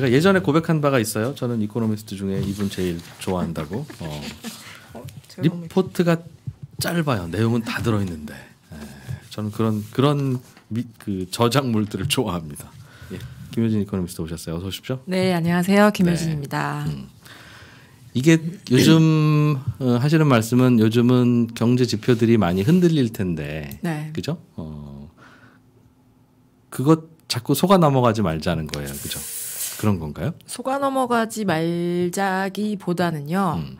제가 예전에 고백한 바가 있어요. 저는 이코노미스트 중에 이분 제일 좋아한다고. 어. 어, 리포트가 짧아요. 내용은 다 들어있는데. 에, 예. 저는 그런 그런 미, 그 저작물들을 좋아합니다. 예. 김효진 이코노미스트 오셨어요. 어서 오십시오. 네, 안녕하세요. 김효진입니다. 네. 음. 이게 요즘 어, 하시는 말씀은 요즘은 경제 지표들이 많이 흔들릴 텐데, 네. 그죠? 어, 그것 자꾸 속아 넘어가지 말자는 거예요, 그죠? 그런 건가요? 속아 넘어가지 말자기보다는요. 음.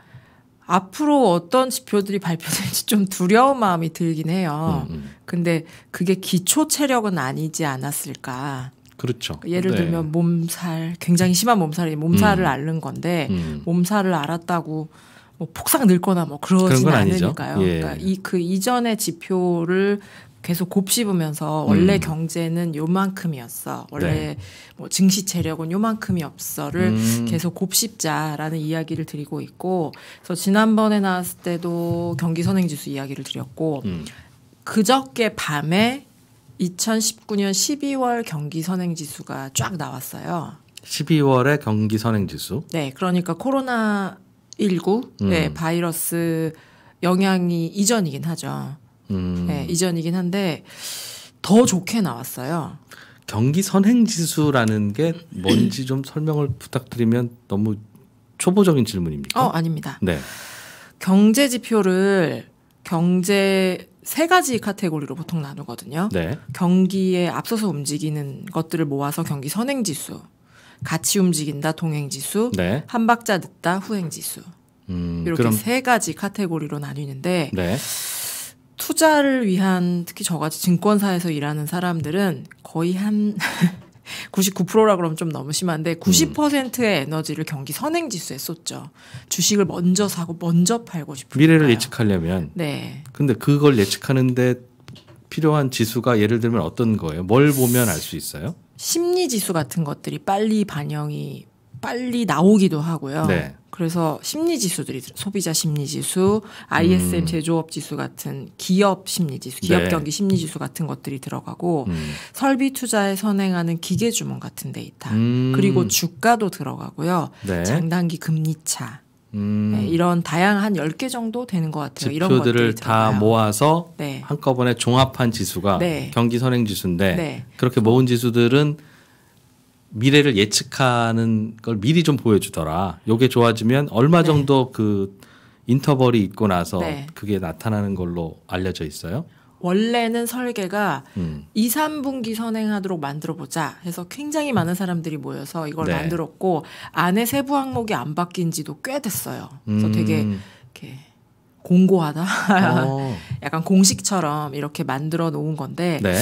앞으로 어떤 지표들이 발표될지 좀 두려운 마음이 들긴 해요. 음, 음. 근데 그게 기초 체력은 아니지 않았을까. 그렇죠. 예를 네. 들면 몸살, 굉장히 심한 몸살이 몸살을 음. 앓는 건데 음. 몸살을 앓았다고 뭐 폭삭 늙거나 뭐 그러진 않으니까요. 그러니까 예. 그러니까 이 그 이전의 지표를 계속 곱씹으면서 원래 음. 경제는 요만큼이었어. 원래 네. 뭐 증시 체력은 요만큼이 없어를 음. 계속 곱씹자라는 이야기를 드리고 있고 그래서 지난번에 나왔을 때도 경기 선행 지수 이야기를 드렸고 음. 그저께 밤에 2019년 12월 경기 선행 지수가 쫙 나왔어요. 12월에 경기 선행 지수? 네, 그러니까 코로나 19 네, 음. 바이러스 영향이 이전이긴 하죠. 음. 네, 이전이긴 한데 더 좋게 나왔어요. 경기 선행 지수라는 게 뭔지 좀 설명을 부탁드리면 너무 초보적인 질문입니까? 어, 아닙니다. 네. 경제 지표를 경제 세 가지 카테고리로 보통 나누거든요. 네. 경기에 앞서서 움직이는 것들을 모아서 경기 선행 지수, 같이 움직인다 동행 지수, 네. 한 박자 늦다 후행 지수. 음, 이렇게 그럼... 세 가지 카테고리로 나뉘는데 네. 투자를 위한 특히 저같이 증권사에서 일하는 사람들은 거의 한 99%라 그러면 좀 너무 심한데 90%의 음. 에너지를 경기 선행 지수에 쏟죠. 주식을 먼저 사고 먼저 팔고 싶은 미래를 예측하려면 네. 근데 그걸 예측하는데 필요한 지수가 예를 들면 어떤 거예요? 뭘 보면 알 수 있어요? 심리 지수 같은 것들이 빨리 반영이 빨리 나오기도 하고요. 네. 그래서 심리 지수들이 소비자 심리 지수, ISM 음. 제조업 지수 같은 기업 심리 지수, 기업 네. 경기 심리 지수 같은 것들이 들어가고 음. 설비 투자에 선행하는 기계 주문 같은 데이터, 음. 그리고 주가도 들어가고요. 네. 장단기 금리 차 음. 네, 이런 다양한 10개 정도 되는 것 같아요. 이런 것들을 다 모아서 네. 한꺼번에 종합한 지수가 네. 경기 선행 지수인데 네. 그렇게 모은 지수들은 미래를 예측하는 걸 미리 좀 보여주더라. 요게 좋아지면 얼마 네. 정도 네. 그 인터벌이 있고 나서 네. 그게 나타나는 걸로 알려져 있어요. 원래는 설계가 음. 2, 3분기 선행하도록 만들어 보자 해서 굉장히 음. 많은 사람들이 모여서 이걸 네. 만들었고 안에 세부 항목이 안 바뀐 지도 꽤 됐어요. 그래서 음. 되게 이렇게 공고하다. 어. 약간 공식처럼 이렇게 만들어 놓은 건데 네.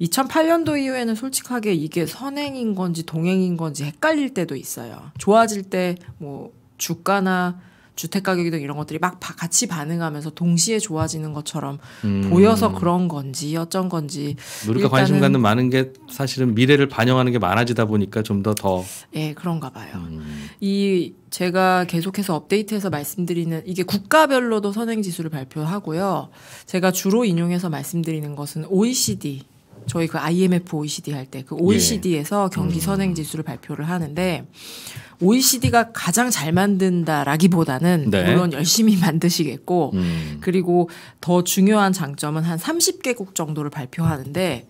2008년도 이후에는 솔직하게 이게 선행인 건지 동행인 건지 헷갈릴 때도 있어요. 좋아질 때 뭐 주가나 주택 가격 이든 이런 것들이 막 같이 반응하면서 동시에 좋아지는 것처럼 음. 보여서 그런 건지 어쩐 건지 우리가 관심 갖는 많은 게 사실은 미래를 반영하는 게 많아지다 보니까 좀 더더 더 예, 그런가 봐요. 음. 이 제가 계속해서 업데이트해서 말씀드리는 이게 국가별로도 선행 지수를 발표하고요. 제가 주로 인용해서 말씀드리는 것은 OECD 저희 그 IMF OECD 할 때 그 OECD에서 예. E 경기 음. 선행 지수를 발표를 하는데 OECD가 가장 잘 만든다라기보다는 네. 물론 열심히 만드시겠고 음. 그리고 더 중요한 장점은 한 30개국 정도를 발표하는데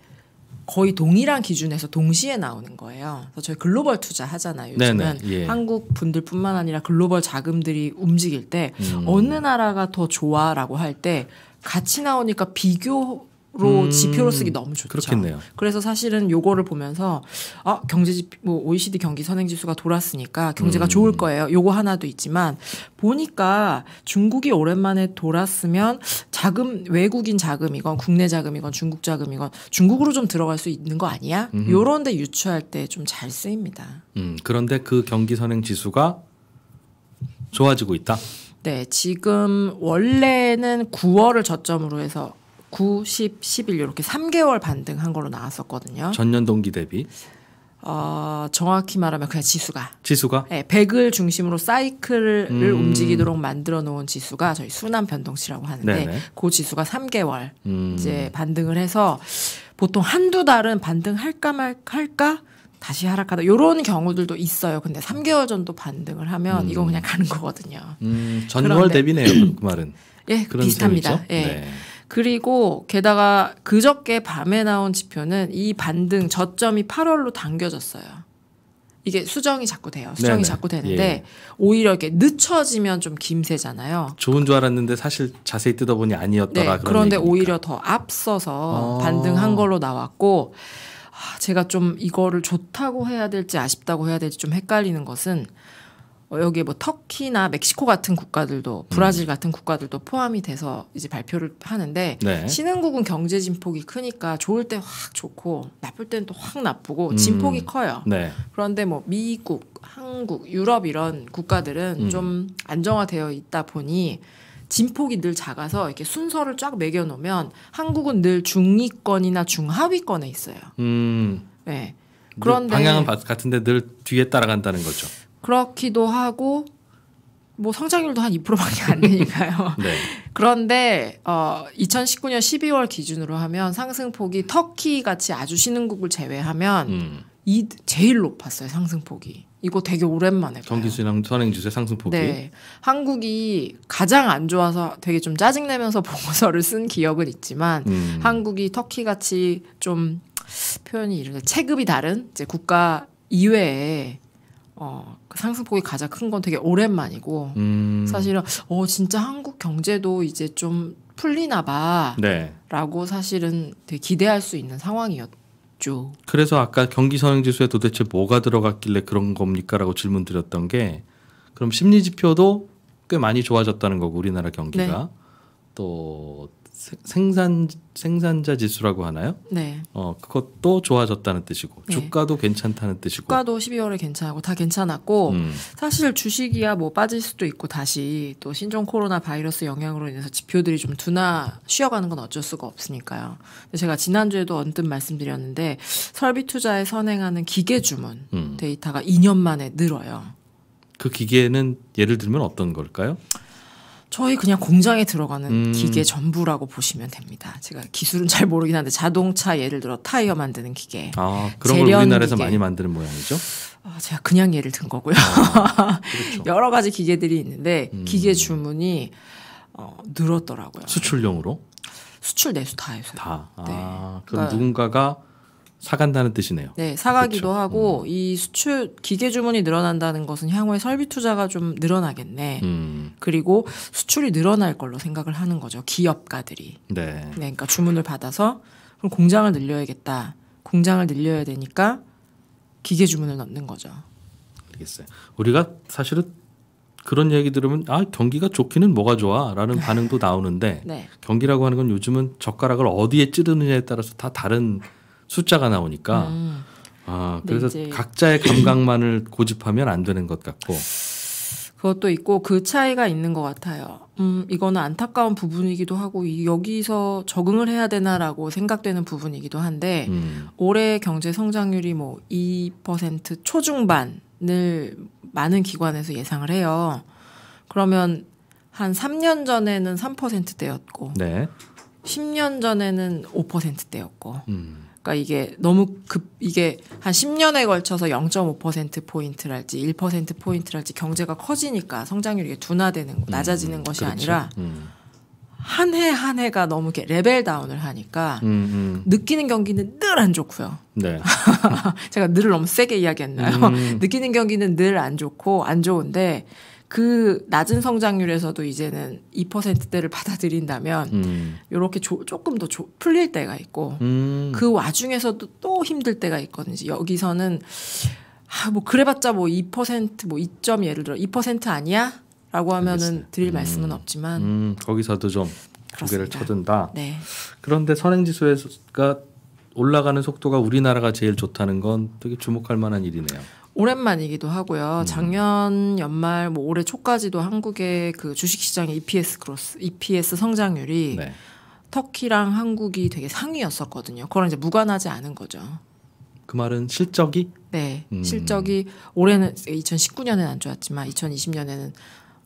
거의 동일한 기준에서 동시에 나오는 거예요. 그래서 저희 글로벌 투자 하잖아요. 요즘은 예. 한국 분들뿐만 아니라 글로벌 자금들이 움직일 때 음. 어느 나라가 더 좋아라고 할 때 같이 나오니까 비교 로 음, 지표로 쓰기 너무 좋죠. 그렇겠네요. 그래서 사실은 요거를 보면서 아 경제 지뭐 OECD 경기 선행 지수가 돌았으니까 경제가 음. 좋을 거예요. 요거 하나도 있지만 보니까 중국이 오랜만에 돌았으면 자금 외국인 자금이건 국내 자금이건 중국 자금이건 중국으로 좀 들어갈 수 있는 거 아니야? 음. 요런데 유추할 때 좀 잘 쓰입니다. 음 그런데 그 경기 선행 지수가 좋아지고 있다. 네, 지금 원래는 9월을 저점으로 해서 9, 10, 11 이렇게 3개월 반등한 걸로 나왔었거든요. 전년 동기 대비. 어, 정확히 말하면 그냥 지수가. 지수가? 네, 100을 중심으로 사이클을 음. 움직이도록 만들어 놓은 지수가 저희 순환 변동치라고 하는데 네네. 네. 그 지수가 3개월 음. 이제 반등을 해서 보통 한두 달은 반등할까 말까 다시 하락하다 요런 경우들도 있어요. 근데 3개월 정도 반등을 하면 음. 이거 그냥 가는 거거든요. 음, 전월 대비네요, 그 말은. 예, 비슷합니다. 예. 네. 그리고 게다가 그저께 밤에 나온 지표는 이 반등 저점이 8월로 당겨졌어요. 이게 수정이 자꾸 돼요. 수정이 네네. 자꾸 되는데 예. 오히려 이게 늦춰지면 좀 김새잖아요. 좋은 줄 알았는데 사실 자세히 뜯어보니 아니었더라. 네. 그런데 얘기니까. 오히려 더 앞서서 아. 반등한 걸로 나왔고 아, 제가 좀 이거를 좋다고 해야 될지 아쉽다고 해야 될지 좀 헷갈리는 것은 어, 여기에 뭐 터키나 멕시코 같은 국가들도 음. 브라질 음. 같은 국가들도 포함이 돼서 이제 발표를 하는데 네. 신흥국은 경제 진폭이 크니까 좋을 때 확 좋고 나쁠 때는 또 확 나쁘고 음. 진폭이 커요. 네. 그런데 뭐 미국, 한국, 유럽 이런 국가들은 음. 좀 안정화되어 있다 보니 진폭이 늘 작아서 이렇게 순서를 쫙 매겨 놓으면 한국은 늘 중위권이나 중하위권에 있어요. 음. 네. 그런데 방향은 같은데 늘 뒤에 따라간다는 거죠. 그렇기도 하고 뭐 성장률도 한 2%밖에 안 되니까요. 네. 그런데 어 2019년 12월 기준으로 하면 상승폭이 터키 같이 아주 신흥국을 제외하면 음. 이 제일 높았어요 상승폭이. 이거 되게 오랜만에 경기수랑 선행지수 상승폭이. 네, 한국이 가장 안 좋아서 되게 좀 짜증내면서 보고서를 쓴 기억은 있지만 음. 한국이 터키 같이 좀 표현이 이런 체급이 다른 이제 국가 이외에 어, 그 상승폭이 가장 큰 건 되게 오랜만이고 음. 사실은 어 진짜 한국 경제도 이제 좀 풀리나 봐라고 네. 사실은 되게 기대할 수 있는 상황이었죠. 그래서 아까 경기 선행 지수에 도대체 뭐가 들어갔길래 그런 겁니까라고 질문 드렸던 게 그럼 심리 지표도 꽤 많이 좋아졌다는 거고 우리나라 경기가 네. 또 생산 생산자 지수라고 하나요? 네. 어 그것도 좋아졌다는 뜻이고 네. 주가도 괜찮다는 뜻이고 주가도 12월에 괜찮고 다 괜찮았고 음. 사실 주식이야 뭐 빠질 수도 있고 다시 또 신종 코로나 바이러스 영향으로 인해서 지표들이 좀 둔화 쉬어가는 건 어쩔 수가 없으니까요. 제가 지난 주에도 언뜻 말씀드렸는데 설비 투자에 선행하는 기계 주문 음. 데이터가 2년 만에 늘어요. 그 기계는 예를 들면 어떤 걸까요? 저희 그냥 공장에 들어가는 음. 기계 전부라고 보시면 됩니다. 제가 기술은 잘 모르긴 한데 자동차 예를 들어 타이어 만드는 기계, 아, 그런 걸 우리나라에서 기계. 많이 만드는 모양이죠. 아, 제가 그냥 예를 든 거고요. 그렇죠. 여러 가지 기계들이 있는데 음. 기계 주문이 어, 늘었더라고요. 수출용으로? 수출 내수 다 해서. 다. 아, 네. 그럼 그러니까 누군가가 사간다는 뜻이네요. 네, 사가기도 그쵸. 그렇죠. 하고 음. 이 수출 기계 주문이 늘어난다는 것은 향후에 설비 투자가 좀 늘어나겠네. 음. 그리고 수출이 늘어날 걸로 생각을 하는 거죠. 기업가들이. 네. 네 그러니까 주문을 받아서 그럼 공장을 늘려야겠다. 공장을 늘려야 되니까 기계 주문을 넣는 거죠. 알겠어요. 우리가 사실은 그런 얘기 들으면 아 경기가 좋기는 뭐가 좋아라는 반응도 나오는데 네. 경기라고 하는 건 요즘은 젓가락을 어디에 찌르느냐에 따라서 다 다른 숫자가 나오니까 음. 아 그래서 네, 각자의 감각만을 고집하면 안 되는 것 같고 그것도 있고 그 차이가 있는 것 같아요. 음 이거는 안타까운 부분이기도 하고 여기서 적응을 해야 되나라고 생각되는 부분이기도 한데 음. 올해 경제 성장률이 뭐 2% 초중반을 많은 기관에서 예상을 해요. 그러면 한 3년 전에는 3%대였고 네. 10년 전에는 5%대였고 음. 그러니까 이게 너무 급 이게 한 10년에 걸쳐서 0.5% 포인트랄지 1% 포인트랄지 경제가 커지니까 성장률이 둔화되는 음, 낮아지는 음, 것이 그렇죠. 아니라 음. 한해한 한 해가 너무 이렇게 레벨 다운을 하니까 음, 음. 느끼는 경기는 늘 안 좋고요. 네. 제가 늘 너무 세게 이야기했나요? 음. 느끼는 경기는 늘 안 좋고 안 좋은데 그 낮은 성장률에서도 이제는 2%대를 받아들인다면 음. 이렇게 조, 조금 더 조, 풀릴 때가 있고 음. 그 와중에서도 또 힘들 때가 있거든요. 여기서는 아, 뭐 그래봤자 뭐 2%뭐 2점 예를 들어 2% 아니야? 라고 하면은 드릴 음. 말씀은 없지만 음, 거기서도 좀 고개를 쳐든다. 네. 그런데 선행지수가 올라가는 속도가 우리나라가 제일 좋다는 건 되게 주목할 만한 일이네요. 오랜만이기도 하고요. 음. 작년 연말 뭐 올해 초까지도 한국의 그 주식시장의 EPS 크로스 EPS 성장률이 네. 터키랑 한국이 되게 상위였었거든요. 그거랑 이제 무관하지 않은 거죠. 그 말은 실적이? 네, 음. 실적이 올해는 2019년에는 안 좋았지만 2020년에는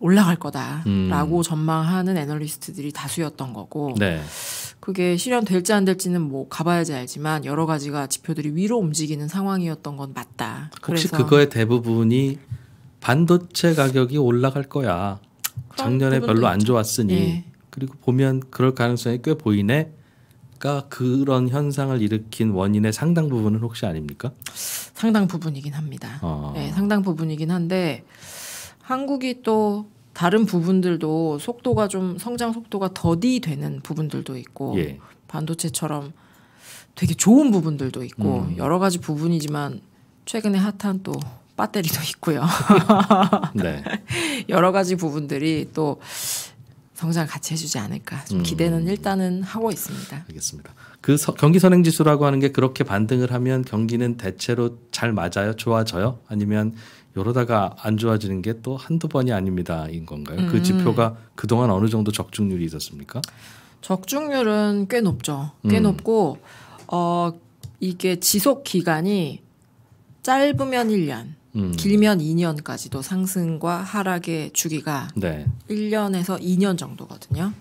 올라갈 거다라고 음. 전망하는 애널리스트들이 다수였던 거고 네. 그게 실현될지 안 될지는 뭐 가봐야지 알지만 여러 가지가 지표들이 위로 움직이는 상황이었던 건 맞다. 혹시 그거의 대부분이 반도체 가격이 올라갈 거야. 작년에 별로 안 좋았으니 예. 그리고 보면 그럴 가능성이 꽤 보이네. 그 그런 현상을 일으킨 원인의 상당 부분은 혹시 아닙니까? 상당 부분이긴 합니다. 어. 네, 상당 부분이긴 한데 한국이 또 다른 부분들도 속도가 좀 성장 속도가 더디되는 부분들도 있고 예. 반도체처럼 되게 좋은 부분들도 있고 음. 여러 가지 부분이지만 최근에 핫한 또 배터리도 있고요. 네. 여러 가지 부분들이 또 성장 같이 해주지 않을까 좀 음. 기대는 음. 일단은 하고 있습니다. 알겠습니다. 그 서, 경기 선행 지수라고 하는 게 그렇게 반등을 하면 경기는 대체로 잘 맞아요, 좋아져요? 아니면 이러다가 안 좋아지는 게 또 한두 번이 아닙니다. 인 건가요? 그 음. 그 지표가 그동안 어느 정도 적중률이 있었습니까? 적중률은 꽤 높죠. 음. 꽤 음. 높고 어 이게 지속 기간이 짧으면 1년, 음. 길면 2년까지도 상승과 하락의 주기가 네. 1년에서 2년 정도거든요.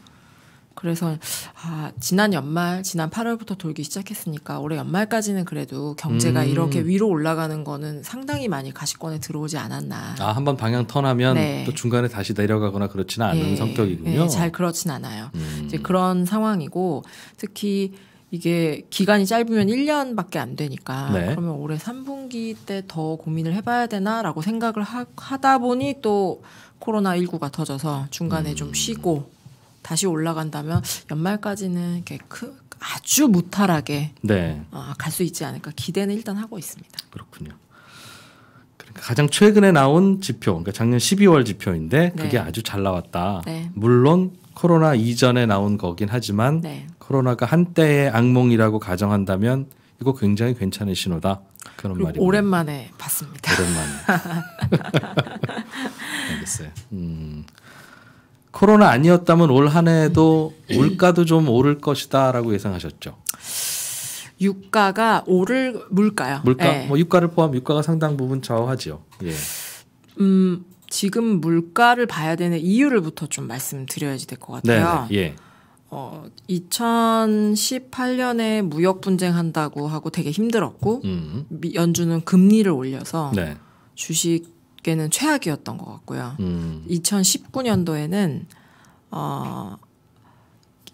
그래서 아, 지난 연말, 지난 8월부터 돌기 시작했으니까 올해 연말까지는 그래도 경제가 음. 이렇게 위로 올라가는 거는 상당히 많이 가시권에 들어오지 않았나. 아, 한 번 방향 턴하면 네. 또 중간에 다시 내려가거나 그렇지는 않은 네. 성격이군요. 네, 잘 그렇진 않아요. 음. 이제 그런 상황이고 특히 이게 기간이 짧으면 1년밖에 안 되니까 네. 그러면 올해 3분기 때 더 고민을 해봐야 되나라고 생각을 하, 다 보니 또 코로나 19가 터져서 중간에 음. 좀 쉬고 다시 올라간다면 연말까지는 그 아주 무탈하게 네. 어, 갈수 있지 않을까 기대는 일단 하고 있습니다. 그렇군요. 그러니까 가장 최근에 나온 지표, 그러니까 작년 12월 지표인데 네. 그게 네. 아주 잘 나왔다. 네. 물론 코로나 이전에 나온 거긴 하지만 네. 코로나가 한때의 악몽이라고 가정한다면 이거 굉장히 괜찮은 신호다. 그런 말이 오랜만에 봤습니다. 오랜만에. 알겠어요. 음. 코로나 아니었다면 올 한 해도 음. 물가도 좀 오를 것이다라고 예상하셨죠. 유가가 오를 물가요. 물가 네. 뭐 유가를 포함 유가가 상당 부분 좌우하지요. 예. 음 지금 물가를 봐야 되는 이유를부터 좀 말씀드려야지 될것 같아요. 네. 예. 어 2018년에 무역 분쟁한다고 하고 되게 힘들었고 음. 연준은 금리를 올려서 네. 주식 게는 최악이었던 것 같고요. 음. 2019년도에는 어,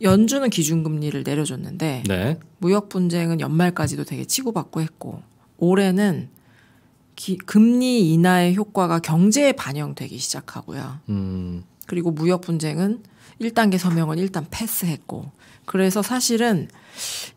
연준은 기준금리를 내려줬는데 네. 무역 분쟁은 연말까지도 되게 치고받고 했고 올해는 기, 금리 인하의 효과가 경제에 반영되기 시작하고요. 음. 그리고 무역 분쟁은 1단계 서명은 일단 패스했고 그래서 사실은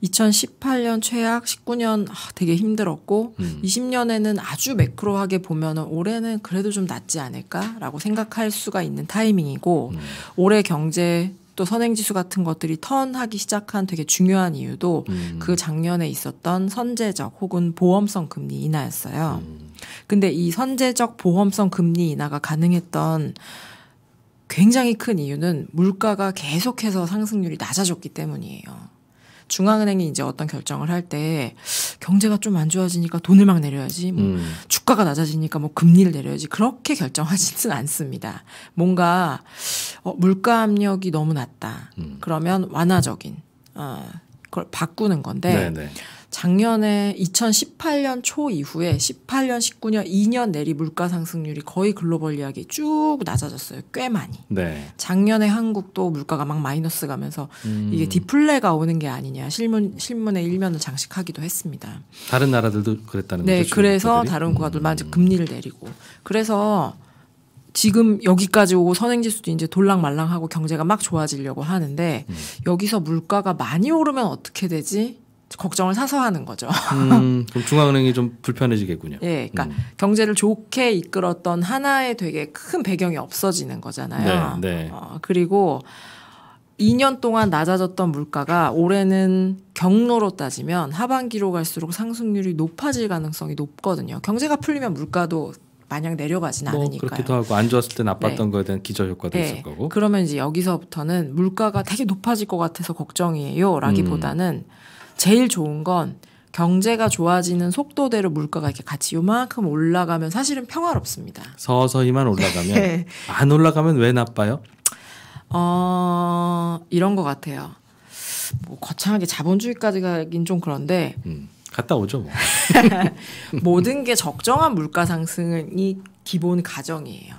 2018년 최악, 19년 아, 되게 힘들었고 음. 20년에는 아주 매크로하게 보면 올해는 그래도 좀 낫지 않을까라고 생각할 수가 있는 타이밍이고 음. 올해 경제 또 선행지수 같은 것들이 턴하기 시작한 되게 중요한 이유도 음. 그 작년에 있었던 선제적 혹은 보험성 금리 인하였어요. 음. 근데 이 선제적 보험성 금리 인하가 가능했던 굉장히 큰 이유는 물가가 계속해서 상승률이 낮아졌기 때문이에요. 중앙은행이 이제 어떤 결정을 할 때 경제가 좀 안 좋아지니까 돈을 막 내려야지, 뭐 음. 주가가 낮아지니까 뭐 금리를 내려야지 그렇게 결정하지는 않습니다. 뭔가 어, 물가 압력이 너무 낮다. 음. 그러면 완화적인 어, 그걸 바꾸는 건데. 네네. 네. 작년에 2018년 초 이후에 18년, 19년 2년 내리 물가 상승률이 거의 글로벌 이야기 쭉 낮아졌어요. 꽤 많이. 네. 작년에 한국도 물가가 막 마이너스 가면서 음. 이게 디플레가 오는 게 아니냐 실문 실문의 일면을 장식하기도 했습니다. 다른 나라들도 그랬다는 네, 거죠. 네, 그래서 국가들이? 다른 국가들 만 음. 금리를 내리고 그래서 지금 여기까지 오고 선행지수도 이제 돌랑말랑하고 경제가 막 좋아지려고 하는데 음. 여기서 물가가 많이 오르면 어떻게 되지? 걱정을 사서 하는 거죠. 음, 그럼 중앙은행이 좀 불편해지겠군요. 예, 그러니까 음. 경제를 좋게 이끌었던 하나의 되게 큰 배경이 없어지는 거잖아요. 네, 네. 어, 그리고 2년 동안 낮아졌던 물가가 올해는 경로로 따지면 하반기로 갈수록 상승률이 높아질 가능성이 높거든요. 경제가 풀리면 물가도 마냥 내려가진 뭐 않으니까요. 그렇기도 하고 안 좋았을 때 나빴던 네. 거에 대한 기저 효과도 네. 예. 있을 거고. 그러면 이제 여기서부터는 물가가 되게 높아질 것 같아서 걱정이에요라기보다는 음. 제일 좋은 건 경제가 좋아지는 속도대로 물가가 이렇게 같이 요만큼 올라가면 사실은 평화롭습니다. 서서히만 올라가면 네. 안 올라가면 왜 나빠요? 어 이런 것 같아요. 뭐 거창하게 자본주의까지 가긴 좀 그런데 음, 갔다 오죠. 뭐. 모든 게 적정한 물가 상승이 기본 가정이에요.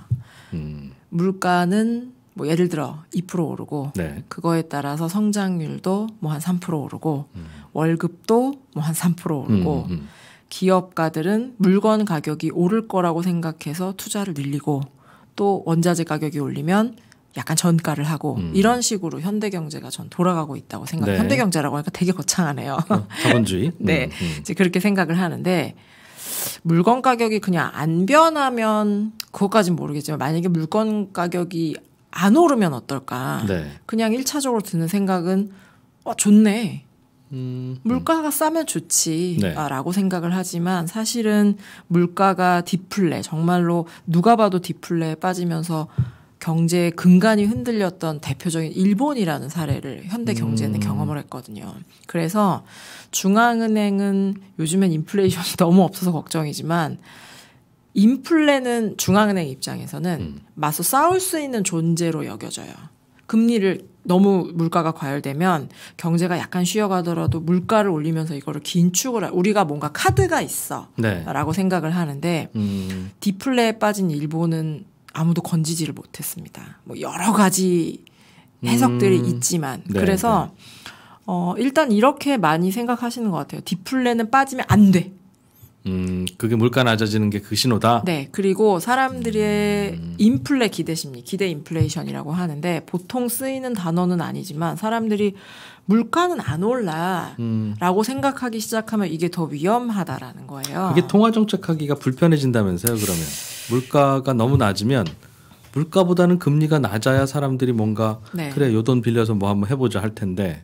음. 물가는 뭐 예를 들어 2% 오르고 네. 그거에 따라서 성장률도 뭐 한 3% 오르고 음. 월급도 뭐 한 3% 오르고 음, 음, 음. 기업가들은 물건 가격이 오를 거라고 생각해서 투자를 늘리고 또 원자재 가격이 올리면 약간 전가를 하고 음. 이런 식으로 현대 경제가 전 돌아가고 있다고 생각. 네. 현대 경제라고 하니까 되게 거창하네요. 어, 자본주의. 네, 음, 이제 그렇게 생각을 하는데 물건 가격이 그냥 안 변하면 그것까진 모르겠지만 만약에 물건 가격이 안 오르면 어떨까. 네. 그냥 1차적으로 드는 생각은 어 좋네. 음, 물가가 음. 싸면 좋지라고 네. 생각을 하지만 사실은 물가가 디플레 정말로 누가 봐도 디플레에 빠지면서 경제의 근간이 흔들렸던 대표적인 일본이라는 사례를 현대 경제는 음. 경험을 했거든요. 그래서 중앙은행은 요즘엔 인플레이션이 너무 없어서 걱정이지만 인플레는 중앙은행 입장에서는 음. 맞서 싸울 수 있는 존재로 여겨져요. 금리를 너무 물가가 과열되면 경제가 약간 쉬어가더라도 물가를 올리면서 이거를 긴축을 우리가 뭔가 카드가 있어라고 네. 생각을 하는데 음. 디플레에 빠진 일본은 아무도 건지지를 못했습니다. 뭐 여러 가지 해석들이 음. 있지만 네, 그래서 네. 어 일단 이렇게 많이 생각하시는 것 같아요. 디플레는 빠지면 안 돼. 음, 그게 물가 낮아지는 게 그 신호다. 네, 그리고 사람들의 음. 인플레 기대 심리, 기대 인플레이션이라고 하는데 보통 쓰이는 단어는 아니지만 사람들이 물가는 안 올라라고 음. 생각하기 시작하면 이게 더 위험하다라는 거예요. 이게 통화 정책하기가 불편해진다면서요? 그러면 물가가 너무 낮으면 물가보다는 금리가 낮아야 사람들이 뭔가 네. 그래 요 돈 빌려서 뭐 한번 해보자 할 텐데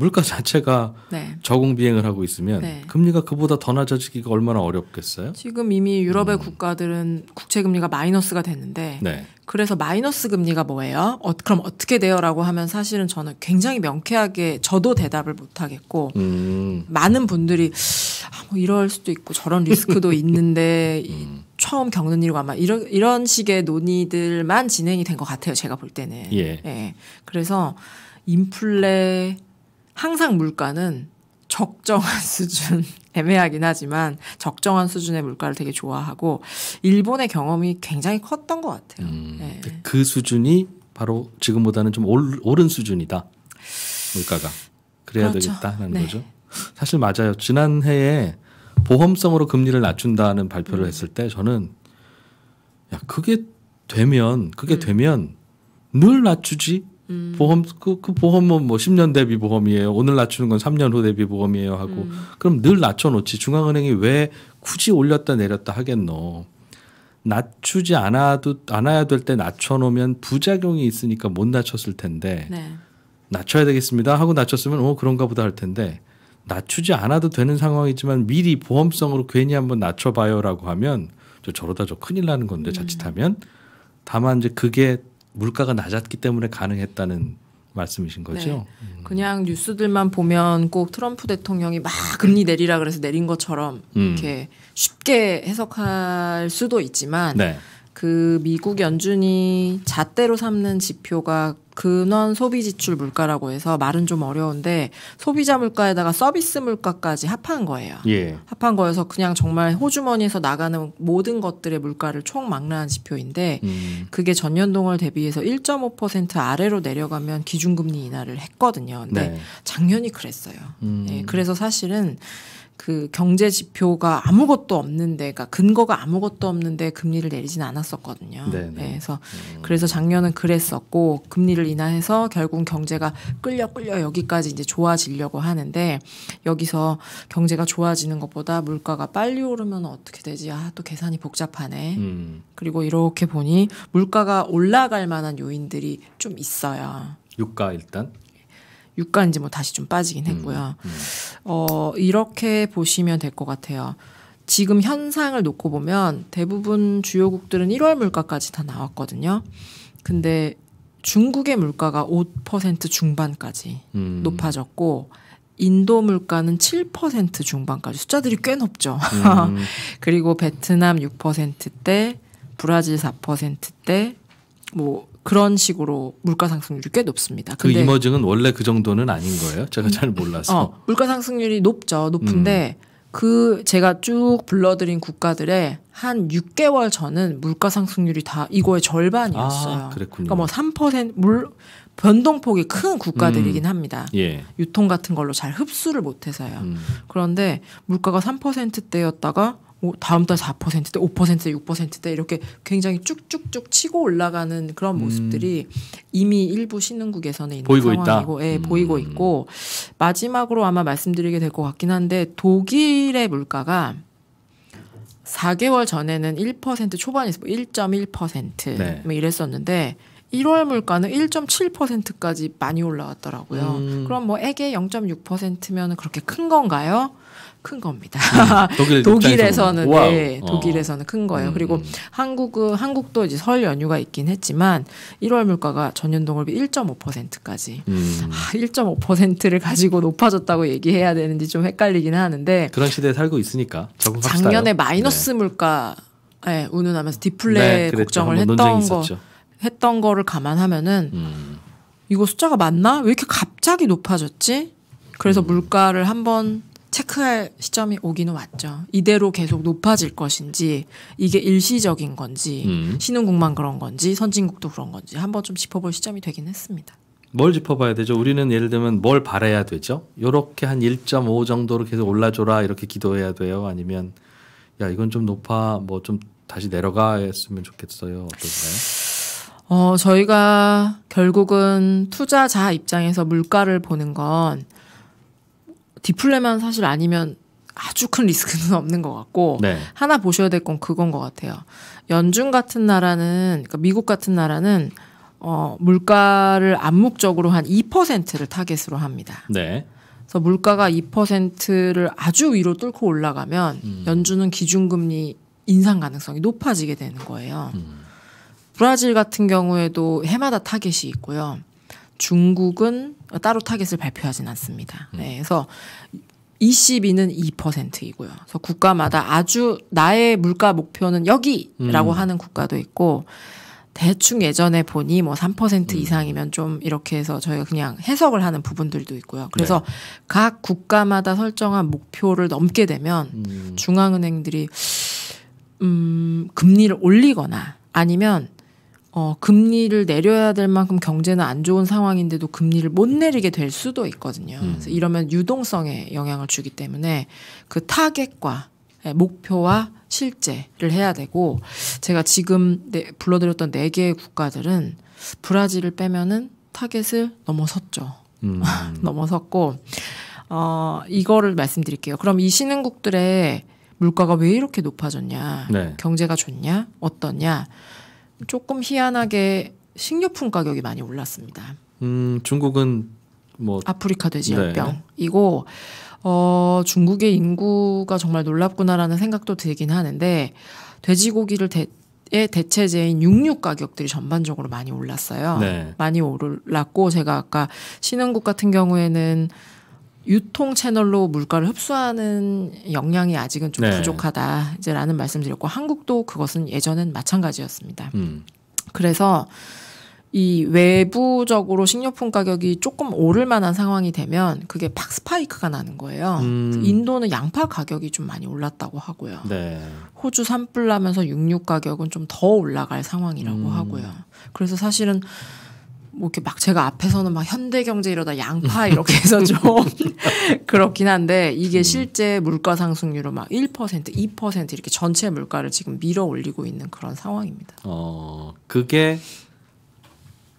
물가 자체가 네. 저공 비행을 하고 있으면 네. 금리가 그보다 더 낮아지기가 얼마나 어렵겠어요? 지금 이미 유럽의 음. 국가들은 국채 금리가 마이너스가 됐는데 네. 그래서 마이너스 금리가 뭐예요? 어, 그럼 어떻게 돼요라고 하면 사실은 저는 굉장히 명쾌하게 저도 대답을 못 하겠고 음. 많은 분들이 아, 뭐 이럴 수도 있고 저런 리스크도 있는데 음. 처음 겪는 일과 아마 이런 이런 식의 논의들만 진행이 된 것 같아요. 제가 볼 때는. 예. 예. 그래서 인플레 항상 물가는 적정한 수준, 애매하긴 하지만 적정한 수준의 물가를 되게 좋아하고 일본의 경험이 굉장히 컸던 것 같아요. 음, 네. 그 수준이 바로 지금보다는 좀 오른 수준이다. 물가가 그래야 그렇죠. 되겠다라는 네. 거죠. 사실 맞아요. 지난해에 보험성으로 금리를 낮춘다는 발표를 음. 했을 때 저는 야 그게 되면 그게 음. 되면 늘 낮추지 음. 보험 그, 그 보험은 뭐 10년 대비 보험이에요. 오늘 낮추는 건 3년 후 대비 보험이에요 하고 음. 그럼 늘 낮춰놓지 중앙은행이 왜 굳이 올렸다 내렸다 하겠노? 낮추지 않아도 않아야 될 때 낮춰놓으면 부작용이 있으니까 못 낮췄을 텐데 네. 낮춰야 되겠습니다 하고 낮췄으면 어 그런가 보다 할 텐데 낮추지 않아도 되는 상황이지만 미리 보험성으로 괜히 한번 낮춰봐요라고 하면 저 저러다 저 큰일 나는 건데 음. 자칫하면 다만 이제 그게 물가가 낮았기 때문에 가능했다는 말씀이신 네. 거죠? 네. 그냥 뉴스들만 보면 꼭 트럼프 대통령이 막 금리 내리라 그래서 내린 것처럼 음. 이렇게 쉽게 해석할 수도 있지만 네. 그 미국 연준이 잣대로 삼는 지표가 근원 소비 지출 물가라고 해서 말은 좀 어려운데 소비자 물가에다가 서비스 물가까지 합한 거예요. 예. 합한 거여서 그냥 정말 호주머니에서 나가는 모든 것들의 물가를 총 망라한 지표인데 음. 그게 전년 동월 대비해서 1.5% 아래로 내려가면 기준금리 인하를 했거든요. 근데 네. 작년이 그랬어요. 음. 예, 그래서 사실은 그 경제 지표가 아무것도 없는데, 그 근거가 아무것도 없는데 금리를 내리진 않았었거든요. 네, 네. 네, 그래서 음. 그래서 작년은 그랬었고 금리를 인하해서 결국 경제가 끌려 끌려 여기까지 이제 좋아지려고 하는데 여기서 경제가 좋아지는 것보다 물가가 빨리 오르면 어떻게 되지? 아 또 계산이 복잡하네. 음. 그리고 이렇게 보니 물가가 올라갈 만한 요인들이 좀 있어요. 유가 일단 유가인지 뭐 다시 좀 빠지긴 음, 했고요. 음, 음. 어, 이렇게 보시면 될 것 같아요. 지금 현상을 놓고 보면 대부분 주요국들은 1월 물가까지 다 나왔거든요. 근데 중국의 물가가 5% 중반까지 음. 높아졌고 인도 물가는 7% 중반까지 숫자들이 꽤 높죠. 음. 그리고 베트남 6%대, 브라질 4%대, 뭐 그런 식으로 물가 상승률이 꽤 높습니다. 그 이머징은 원래 그 정도는 아닌 거예요? 제가 음, 잘 몰라서. 어, 물가 상승률이 높죠. 높은데 음. 그 제가 쭉 불러드린 국가들의 한 6개월 전은 물가 상승률이 다 이거의 절반이었어요. 아, 그랬군요. 그러니까 뭐 3%물 변동폭이 큰 국가들이긴 음, 합니다. 예. 유통 같은 걸로 잘 흡수를 못해서요. 음. 그런데 물가가 3%대였다가 다음 달 4%대, 5%대, 6%대 이렇게 굉장히 쭉쭉쭉 치고 올라가는 그런 음. 모습들이 음. 이미 일부 신흥국에서는 있는 보이고 상황이고, 있다. 예, 음. 보이고 있고 마지막으로 아마 말씀드리게 될 것 같긴 한데 독일의 물가가 4개월 전에는 1% 초반에서 1.1% 네. 뭐 이랬었는데 1월 물가는 1.7%까지 많이 올라왔더라고요 음. 그럼 뭐 애게 0.6%면 그렇게 큰 건가요? 큰 겁니다. 음, 독일 에서는 네, 독일에서는 큰 거예요. 음, 그리고 음. 한국은 한국도 이제 설 연휴가 있긴 했지만 1월 물가가 전년 동월비 1.5%까지 음. 아, 1.5%를 가지고 높아졌다고 얘기해야 되는지 좀 헷갈리긴 하는데 그런 시대에 살고 있으니까 적응합시다. 작년에 마이너스 네. 물가 에 예, 운운하면서 디플레 네, 걱정을 했던 거 했던 거를 감안하면은 음. 이거 숫자가 맞나? 왜 이렇게 갑자기 높아졌지? 그래서 음. 물가를 한번 체크할 시점이 오기는 왔죠. 이대로 계속 높아질 것인지 이게 일시적인 건지 음. 신흥국만 그런 건지 선진국도 그런 건지 한번 좀 짚어볼 시점이 되긴 했습니다. 뭘 짚어봐야 되죠? 우리는 예를 들면 뭘 바라야 되죠? 이렇게한 1.5 정도로 계속 올라줘라 이렇게 기도해야 돼요? 아니면 야 이건 좀 높아 뭐 좀 다시 내려가했으면 좋겠어요? 어떤가요? 어, 저희가 결국은 투자자 입장에서 물가를 보는 건 디플레만 사실 아니면 아주 큰 리스크는 없는 것 같고 네. 하나 보셔야 될 건 그건 것 같아요. 연중 같은 나라는 그러니까 미국 같은 나라는 어, 물가를 암묵적으로 한 2%를 타겟으로 합니다. 네. 그래서 물가가 2%를 아주 위로 뚫고 올라가면 음. 연준은 기준금리 인상 가능성이 높아지게 되는 거예요. 음. 브라질 같은 경우에도 해마다 타겟이 있고요. 중국은 어, 따로 타겟을 발표하진 않습니다. 음. 네, 그래서 22는 2%이고요. 그래서 국가마다 아주 나의 물가 목표는 여기라고 음. 하는 국가도 있고 대충 예전에 보니 뭐3% 음. 이상이면 좀 이렇게 해서 저희가 그냥 해석을 하는 부분들도 있고요. 그래서 네. 각 국가마다 설정한 목표를 넘게 되면 음. 중앙은행들이 음 금리를 올리거나 아니면 어, 금리를 내려야 될 만큼 경제는 안 좋은 상황인데도 금리를 못 내리게 될 수도 있거든요. 음. 그래서 이러면 유동성에 영향을 주기 때문에 그 타겟과 예, 목표와 실제를 해야 되고 제가 지금 네, 불러드렸던 네 개의 국가들은 브라질을 빼면은 타겟을 넘어섰죠. 음. 넘어섰고 어, 이거를 말씀드릴게요. 그럼 이 신흥국들의 물가가 왜 이렇게 높아졌냐? 네. 경제가 좋냐? 어떠냐? 조금 희한하게 식료품 가격이 많이 올랐습니다. 음, 중국은 뭐 아프리카 돼지열병 네. 이고 어, 중국의 인구가 정말 놀랍구나라는 생각도 들긴 하는데 돼지고기를 대, 대체제인 육류 가격들이 전반적으로 많이 올랐어요. 네. 많이 올랐고 제가 아까 신흥국 같은 경우에는 유통 채널로 물가를 흡수하는 역량이 아직은 좀 네. 부족하다 이제라는 말씀드렸고 한국도 그것은 예전엔 마찬가지였습니다. 음. 그래서 이 외부적으로 식료품 가격이 조금 오를 만한 상황이 되면 그게 팍 스파이크가 나는 거예요. 음. 인도는 양파 가격이 좀 많이 올랐다고 하고요. 네. 호주 산불 나면서 육류 가격은 좀 더 올라갈 상황이라고 음. 하고요. 그래서 사실은 뭐 이렇게 막 제가 앞에서는 막 현대경제 이러다 양파 이렇게 해서 좀 그렇긴 한데 이게 음. 실제 물가 상승률은 막 1%, 2% 이렇게 전체 물가를 지금 밀어 올리고 있는 그런 상황입니다. 어, 그게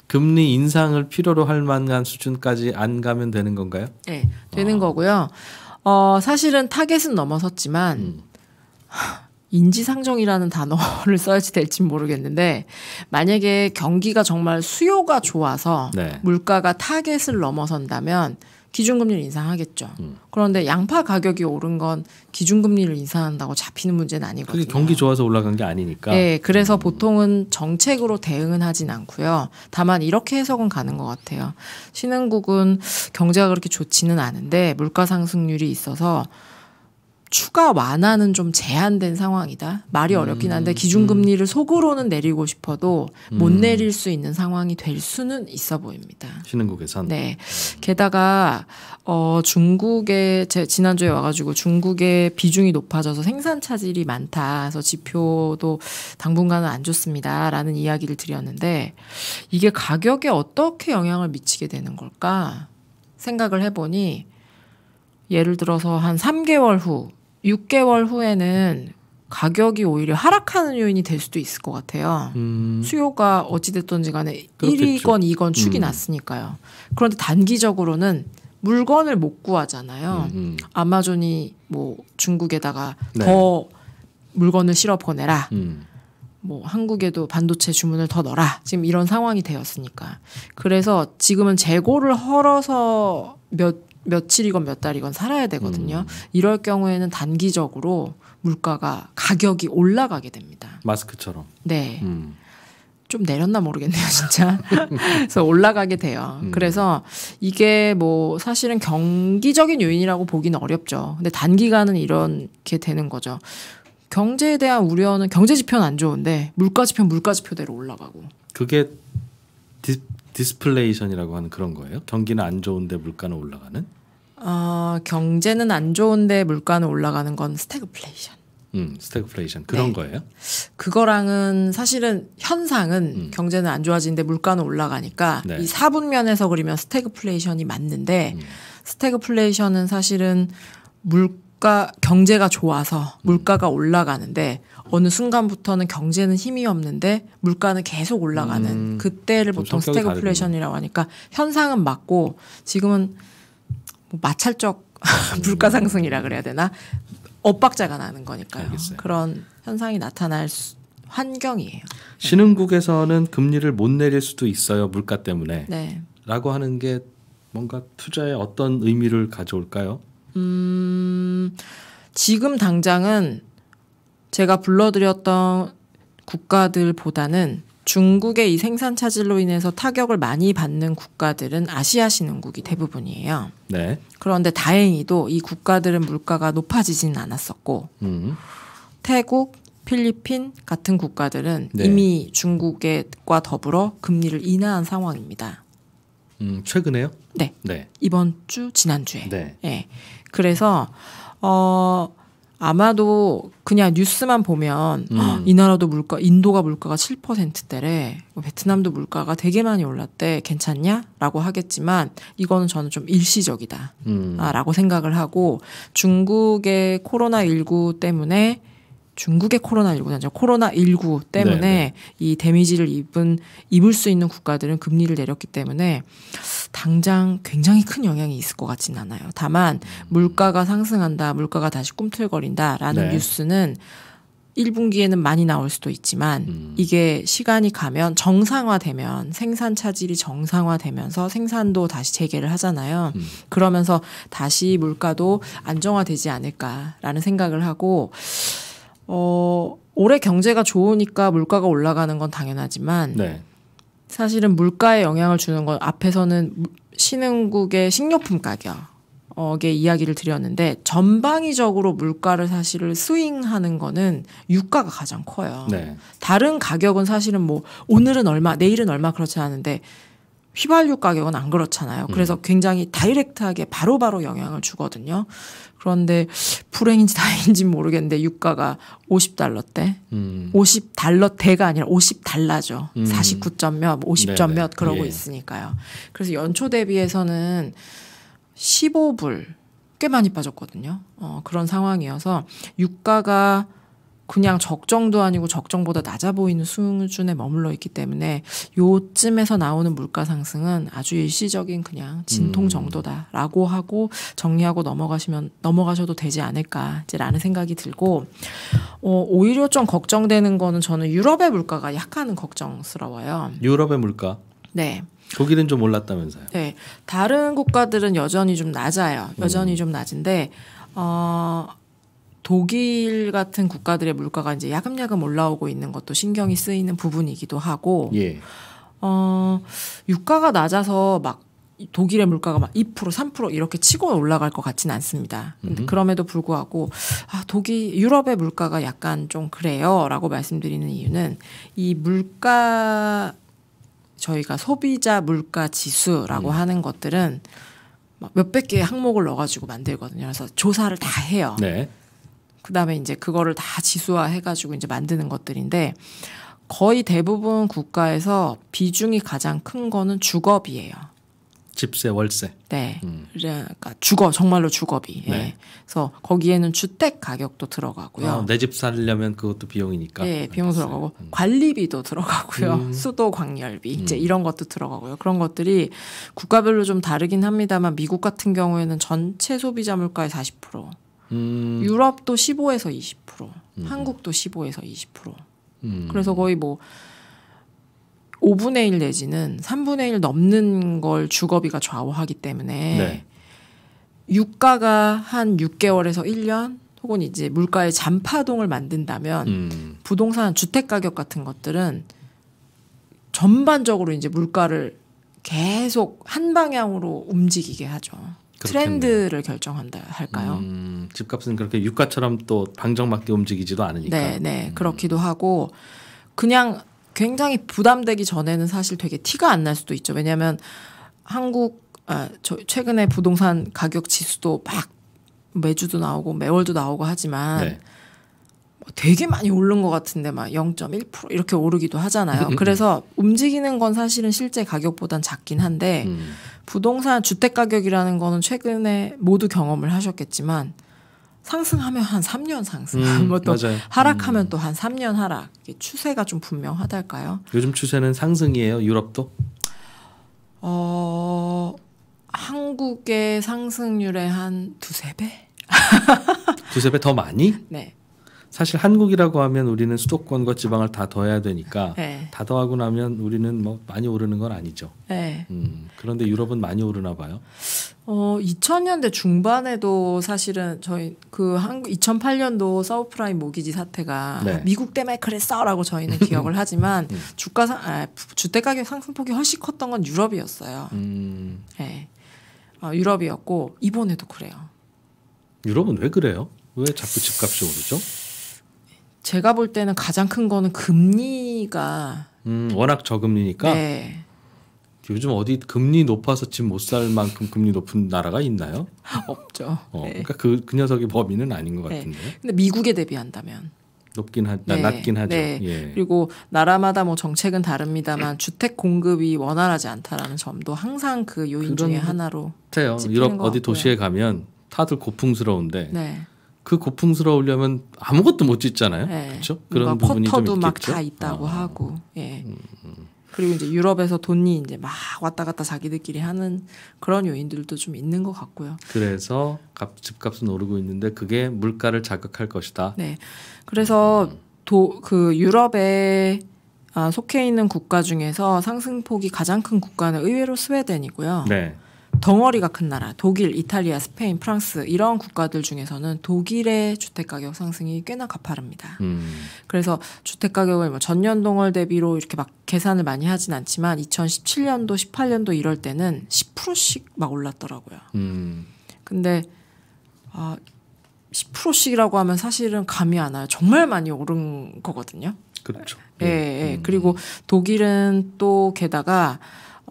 금리 인상을 필요로 할 만한 수준까지 안 가면 되는 건가요? 네, 되는 어. 거고요. 어, 사실은 타겟은 넘어섰지만 음. 인지상정이라는 단어를 써야지 될지 모르겠는데 만약에 경기가 정말 수요가 좋아서 네. 물가가 타겟을 넘어선다면 기준금리를 인상하겠죠. 음. 그런데 양파 가격이 오른 건 기준금리를 인상한다고 잡히는 문제는 아니거든요. 그게 경기 좋아서 올라간 게 아니니까. 네, 그래서 음. 보통은 정책으로 대응은 하진 않고요. 다만 이렇게 해석은 가는 것 같아요. 신흥국은 경제가 그렇게 좋지는 않은데 물가 상승률이 있어서 추가 완화는 좀 제한된 상황이다. 말이 음, 어렵긴 한데 음, 기준금리를 음. 속으로는 내리고 싶어도 못 내릴 수 있는 상황이 될 수는 있어 보입니다. 신흥국에선 네. 게다가 어 중국에 제 지난주에 와가지고 중국의 비중이 높아져서 생산 차질이 많다. 그래서 지표도 당분간은 안 좋습니다.라는 이야기를 드렸는데 이게 가격에 어떻게 영향을 미치게 되는 걸까 생각을 해보니 예를 들어서 한 3개월 후 6개월 후에는 가격이 오히려 하락하는 요인이 될 수도 있을 것 같아요. 음. 수요가 어찌됐든지 간에 1위건 2건 축이 음. 났으니까요. 그런데 단기적으로는 물건을 못 구하잖아요. 음. 음. 아마존이 뭐 중국에다가 네. 더 물건을 실어 보내라. 음. 뭐 한국에도 반도체 주문을 더 넣어라. 지금 이런 상황이 되었으니까. 그래서 지금은 재고를 헐어서 몇 며칠이건 몇 달이건 살아야 되거든요. 음. 이럴 경우에는 단기적으로 물가가 가격이 올라가게 됩니다. 마스크처럼. 네. 음. 좀 내렸나 모르겠네요, 진짜. 그래서 올라가게 돼요. 음. 그래서 이게 뭐 사실은 경기적인 요인이라고 보기는 어렵죠. 근데 단기간은 이렇게 되는 거죠. 경제에 대한 우려는 경제 지표는 안 좋은데 물가 지표 물가 지표대로 올라가고. 그게 디, 디스플레이션이라고 하는 그런 거예요? 경기는 안 좋은데 물가는 올라가는? 어, 경제는 안 좋은데 물가는 올라가는 건 스태그플레이션. 음, 스태그플레이션 그런 네. 거예요? 그거랑은 사실은 현상은 음. 경제는 안 좋아지는데 물가는 올라가니까 네. 이 사분면에서 그리면 스태그플레이션이 맞는데 음. 스태그플레이션은 사실은 물가 경제가 좋아서 음. 물가가 올라가는데 어느 순간부터는 경제는 힘이 없는데 물가는 계속 올라가는 음, 그때를 보통 스태그플레이션이라고 하니까 현상은 맞고 지금은 뭐 마찰적 음. 물가 상승이라 그래야 되나 엇박자가 나는 거니까요. 알겠어요. 그런 현상이 나타날 수, 환경이에요. 네. 신흥국에서는 금리를 못 내릴 수도 있어요 물가 때문에. 네. 라고 하는 게 뭔가 투자에 어떤 의미를 가져올까요? 음, 지금 당장은 제가 불러드렸던 국가들보다는 중국의 이 생산 차질로 인해서 타격을 많이 받는 국가들은 아시아 신흥국이 대부분이에요. 네. 그런데 다행히도 이 국가들은 물가가 높아지진 않았었고 음. 태국, 필리핀 같은 국가들은 네. 이미 중국과 더불어 금리를 인하한 상황입니다. 음, 최근에요? 네. 네. 이번 주 지난주에. 네. 네. 그래서 어 아마도 그냥 뉴스만 보면 음. 이 나라도 물가 인도가 물가가 7%대래 뭐 베트남도 물가가 되게 많이 올랐대 괜찮냐라고 하겠지만 이거는 저는 좀 일시적이다라고 음. 생각을 하고 중국의 코로나 19 때문에 중국의 코로나19는 아 코로나19 때문에 네네. 네. 이 데미지를 입은, 입을 수 있는 국가들은 금리를 내렸기 때문에 당장 굉장히 큰 영향이 있을 것 같진 않아요. 다만, 물가가 상승한다, 물가가 다시 꿈틀거린다, 라는 네. 뉴스는 1분기에는 많이 나올 수도 있지만 음. 이게 시간이 가면 정상화되면 생산 차질이 정상화되면서 생산도 다시 재개를 하잖아요. 음. 그러면서 다시 물가도 안정화되지 않을까라는 생각을 하고 어, 올해 경제가 좋으니까 물가가 올라가는 건 당연하지만 네. 사실은 물가에 영향을 주는 건 앞에서는 신흥국의 식료품 가격의 이야기를 드렸는데 전방위적으로 물가를 사실을 스윙하는 거는 유가가 가장 커요. 네. 다른 가격은 사실은 뭐 오늘은 얼마, 내일은 얼마 그렇지 않은데 휘발유 가격은 안 그렇잖아요. 음. 그래서 음. 굉장히 다이렉트하게 바로바로 바로 영향을 주거든요. 그런데 불행인지 다행인지 모르겠는데 유가가 50달러대, 음. 50달러대가 아니라 50달러죠. 음. 49점 몇, 50점 네네. 몇 그러고 예. 있으니까요. 그래서 연초 대비해서는 15불 꽤 많이 빠졌거든요. 어, 그런 상황이어서 유가가 그냥 적정도 아니고 적정보다 낮아 보이는 수준에 머물러 있기 때문에 요쯤에서 나오는 물가 상승은 아주 일시적인 그냥 진통 음. 정도다라고 하고 정리하고 넘어가시면 넘어가셔도 되지 않을까 이제라는 생각이 들고 어, 오히려 좀 걱정되는 거는 저는 유럽의 물가가 약간은 걱정스러워요. 유럽의 물가. 네. 독일은 좀 올랐다면서요. 네. 다른 국가들은 여전히 좀 낮아요. 여전히 음. 좀 낮은데 어 독일 같은 국가들의 물가가 이제 야금야금 올라오고 있는 것도 신경이 쓰이는 부분이기도 하고 예. 어, 유가가 낮아서 막 독일의 물가가 막 2%, 3% 이렇게 치고 올라갈 것 같지는 않습니다. 근데 그럼에도 불구하고 아, 독일 유럽의 물가가 약간 좀 그래요라고 말씀드리는 이유는 이 물가 저희가 소비자 물가 지수라고 음. 하는 것들은 몇백 개의 항목을 넣어가지고 만들거든요. 그래서 조사를 다 해요. 네. 그다음에 이제 그거를 다 지수화해 가지고 이제 만드는 것들인데 거의 대부분 국가에서 비중이 가장 큰 거는 주거비예요. 집세 월세. 네. 음. 그러니까 주거 정말로 주거비. 예. 네. 예. 그래서 거기에는 주택 가격도 들어가고요. 아, 어, 내집 살려면 그것도 비용이니까. 네, 예, 비용 들어가고 음. 관리비도 들어가고요. 음. 수도 광열비 이제 음. 이런 것도 들어가고요. 그런 것들이 국가별로 좀 다르긴 합니다만 미국 같은 경우에는 전체 소비자 물가의 40%. 음. 유럽도 15에서 20%, 음. 한국도 15에서 20%. 음. 그래서 거의 뭐 5분의 1 내지는 3분의 1 넘는 걸 주거비가 좌우하기 때문에 네. 유가가 한 6개월에서 1년 혹은 이제 물가의 잔파동을 만든다면 음. 부동산 주택 가격 같은 것들은 전반적으로 이제 물가를 계속 한 방향으로 움직이게 하죠. 그렇겠네 트렌드를 결정한다 할까요? 음, 집값은 그렇게 유가처럼 또 방정맞게 움직이지도 않으니까. 네, 네 음. 그렇기도 하고 그냥 굉장히 부담되기 전에는 사실 되게 티가 안 날 수도 있죠. 왜냐하면 한국 아, 저 최근에 부동산 가격 지수도 막 매주도 나오고 매월도 나오고 하지만 네. 뭐 되게 많이 오른 것 같은데 막 0.1% 이렇게 오르기도 하잖아요. 음. 그래서 움직이는 건 사실은 실제 가격보단 작긴 한데 음. 부동산 주택 가격이라는 거는 최근에 모두 경험을 하셨겠지만 상승하면 한 3년 상승, 음, 뭐또 하락하면 음. 또한 3년 하락. 추세가 좀 분명하달까요? 요즘 추세는 상승이에요, 유럽도? 어, 한국의 상승률의 한 두 세 배? 두 세 배 더 많이? 네. 사실 한국이라고 하면 우리는 수도권과 지방을 다 더해야 되니까 네. 다 더하고 나면 우리는 뭐 많이 오르는 건 아니죠. 네. 음, 그런데 유럽은 많이 오르나 봐요. 어, 2000년대 중반에도 사실은 저희 그 한국 2008년도 서브프라임 모기지 사태가 네. 미국 때문에 그랬어라고 저희는 기억을 하지만 음. 주가 상 아, 주택 가격 상승폭이 훨씬 컸던 건 유럽이었어요. 음. 네. 어, 유럽이었고 이번에도 그래요. 유럽은 왜 그래요? 왜 자꾸 집값이 오르죠? 제가 볼 때는 가장 큰 거는 금리가 음, 워낙 저금리니까 네. 요즘 어디 금리 높아서 집 못 살 만큼 금리 높은 나라가 있나요? 없죠. 어, 네. 그러니까 그, 그 녀석의 범위는 아닌 것 네. 같은데. 근데 미국에 대비한다면 높긴 하, 네. 낮긴 하죠. 네. 예. 그리고 나라마다 뭐 정책은 다릅니다만 주택 공급이 원활하지 않다라는 점도 항상 그 요인 중에 하나로. 같요 유럽 어디 같고요. 도시에 가면 다들 고풍스러운데 네. 그 고풍스러우려면 아무것도 못 짓잖아요. 네. 그렇죠? 그런 부분이 막다 있다고 아. 하고. 예. 음, 음. 그리고 이제 유럽에서 돈이 이제 막 왔다 갔다 자기들끼리 하는 그런 요인들도 좀 있는 것 같고요. 그래서 값, 집값은 오르고 있는데 그게 물가를 자극할 것이다. 네. 그래서 음, 도, 그 유럽에 아, 속해 있는 국가 중에서 상승폭이 가장 큰 국가는 의외로 스웨덴이고요. 네. 덩어리가 큰 나라 독일, 이탈리아, 스페인, 프랑스 이런 국가들 중에서는 독일의 주택 가격 상승이 꽤나 가파릅니다. 음. 그래서 주택 가격을 뭐 전년 동월 대비로 이렇게 막 계산을 많이 하진 않지만 2017년도, 18년도 이럴 때는 10%씩 막 올랐더라고요. 음. 근데 아 10%씩이라고 하면 사실은 감이 안 와요. 정말 많이 오른 거거든요. 그렇죠. 예, 예. 음. 그리고 독일은 또 게다가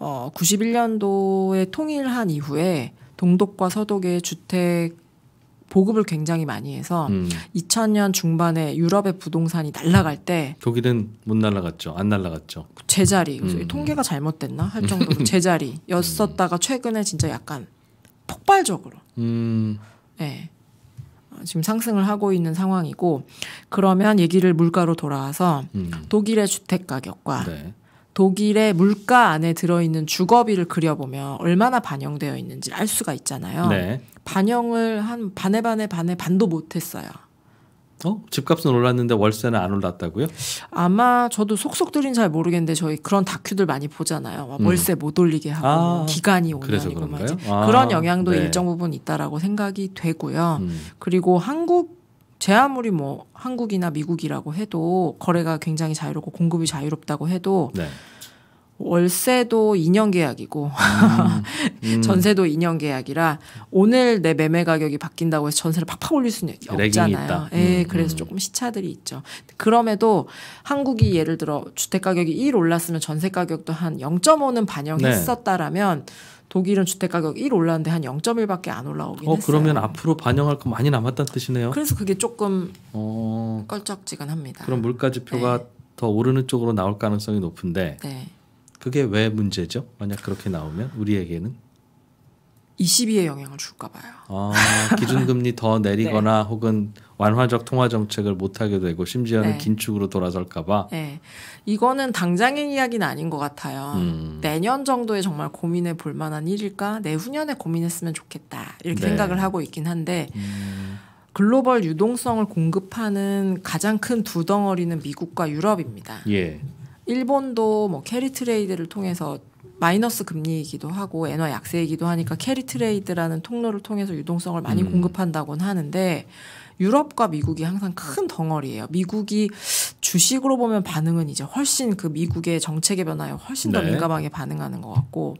어, 91년도에 통일한 이후에 동독과 서독의 주택 보급을 굉장히 많이 해서 음. 2000년 중반에 유럽의 부동산이 날라갈 때 독일은 못 날라갔죠. 안 날라갔죠. 제자리. 음. 통계가 잘못됐나 할 음. 정도로 제자리였었다가 음. 최근에 진짜 약간 폭발적으로 음. 네. 지금 상승을 하고 있는 상황이고 그러면 얘기를 물가로 돌아와서 음. 독일의 주택 가격과 네. 독일의 물가 안에 들어있는 주거비를 그려보면 얼마나 반영되어 있는지 알 수가 있잖아요. 네. 반영을 한 반에 반에 반에 반도 못했어요. 어? 집값은 올랐는데 월세는 안 올랐다고요? 아마 저도 속속들인 잘 모르겠는데 저희 그런 다큐들 많이 보잖아요. 와, 음. 월세 음. 못 올리게 하고 아, 기간이 오년 아, 그런 영향도 네. 일정 부분 있다라고 생각이 되고요. 음. 그리고 한국 제 아무리 뭐 한국이나 미국이라고 해도 거래가 굉장히 자유롭고 공급이 자유롭다고 해도 네. 월세도 2년 계약이고 음, 음. 전세도 2년 계약이라 오늘 내 매매 가격이 바뀐다고 해서 전세를 팍팍 올릴 수는 음. 없잖아요. 예, 음, 그래서 음. 조금 시차들이 있죠. 그럼에도 한국이 예를 들어 주택 가격이 1 올랐으면 전세 가격도 한 0.5는 반영했었다라면 네. 독일은 주택 가격 1 올랐는데 한 0.1밖에 안 올라오긴 어, 했어요. 그러면 앞으로 반영할 거 많이 남았다는 뜻이네요. 그래서 그게 조금 어... 껄쩍지근합니다. 그럼 물가 지표가 네. 더 오르는 쪽으로 나올 가능성이 높은데 네. 그게 왜 문제죠? 만약 그렇게 나오면 우리에게는 22에 영향을 줄까 봐요. 아, 기준금리 더 내리거나 네. 혹은 완화적 통화 정책을 못하게 되고 심지어는 네. 긴축으로 돌아설까 봐. 네, 이거는 당장의 이야기는 아닌 것 같아요. 음. 내년 정도에 정말 고민해 볼 만한 일일까? 내후년에 고민했으면 좋겠다 이렇게 네. 생각을 하고 있긴 한데. 음. 글로벌 유동성을 공급하는 가장 큰 두 덩어리는 미국과 유럽입니다. 예. 일본도 뭐 캐리 트레이드를 통해서 마이너스 금리이기도 하고 엔화 약세이기도 하니까 캐리 트레이드라는 통로를 통해서 유동성을 많이 음. 공급한다곤 하는데 유럽과 미국이 항상 큰 덩어리예요. 미국이 주식으로 보면 반응은 이제 훨씬 그 미국의 정책의 변화에 훨씬 네. 더 민감하게 반응하는 것 같고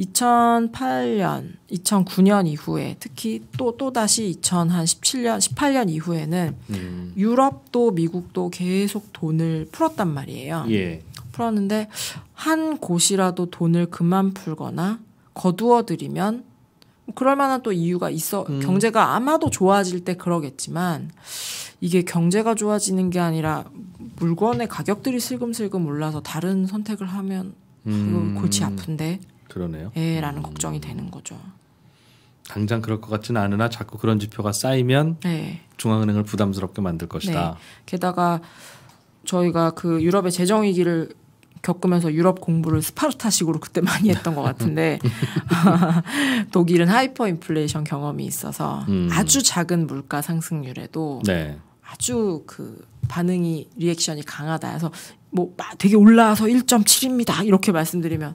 2008년, 2009년 이후에 특히 또 또다시 2017년, 18년 이후에는 음. 유럽도 미국도 계속 돈을 풀었단 말이에요. 예. 풀었는데 한 곳이라도 돈을 그만 풀거나 거두어들이면 그럴 만한 또 이유가 있어 음. 경제가 아마도 좋아질 때 그러겠지만 이게 경제가 좋아지는 게 아니라 물건의 가격들이 슬금슬금 올라서 다른 선택을 하면 음. 골치 아픈데 그러네요. 에라는 예, 음. 걱정이 되는 거죠. 당장 그럴 것 같지는 않으나 자꾸 그런 지표가 쌓이면 네. 중앙은행을 부담스럽게 만들 것이다. 네. 게다가 저희가 그 유럽의 재정 위기를 겪으면서 유럽 공부를 스파르타식으로 그때 많이 했던 것 같은데 독일은 하이퍼 인플레이션 경험이 있어서 음. 아주 작은 물가 상승률에도 네. 아주 그 반응이 리액션이 강하다 해서 뭐 되게 올라와서 1.7입니다 이렇게 말씀드리면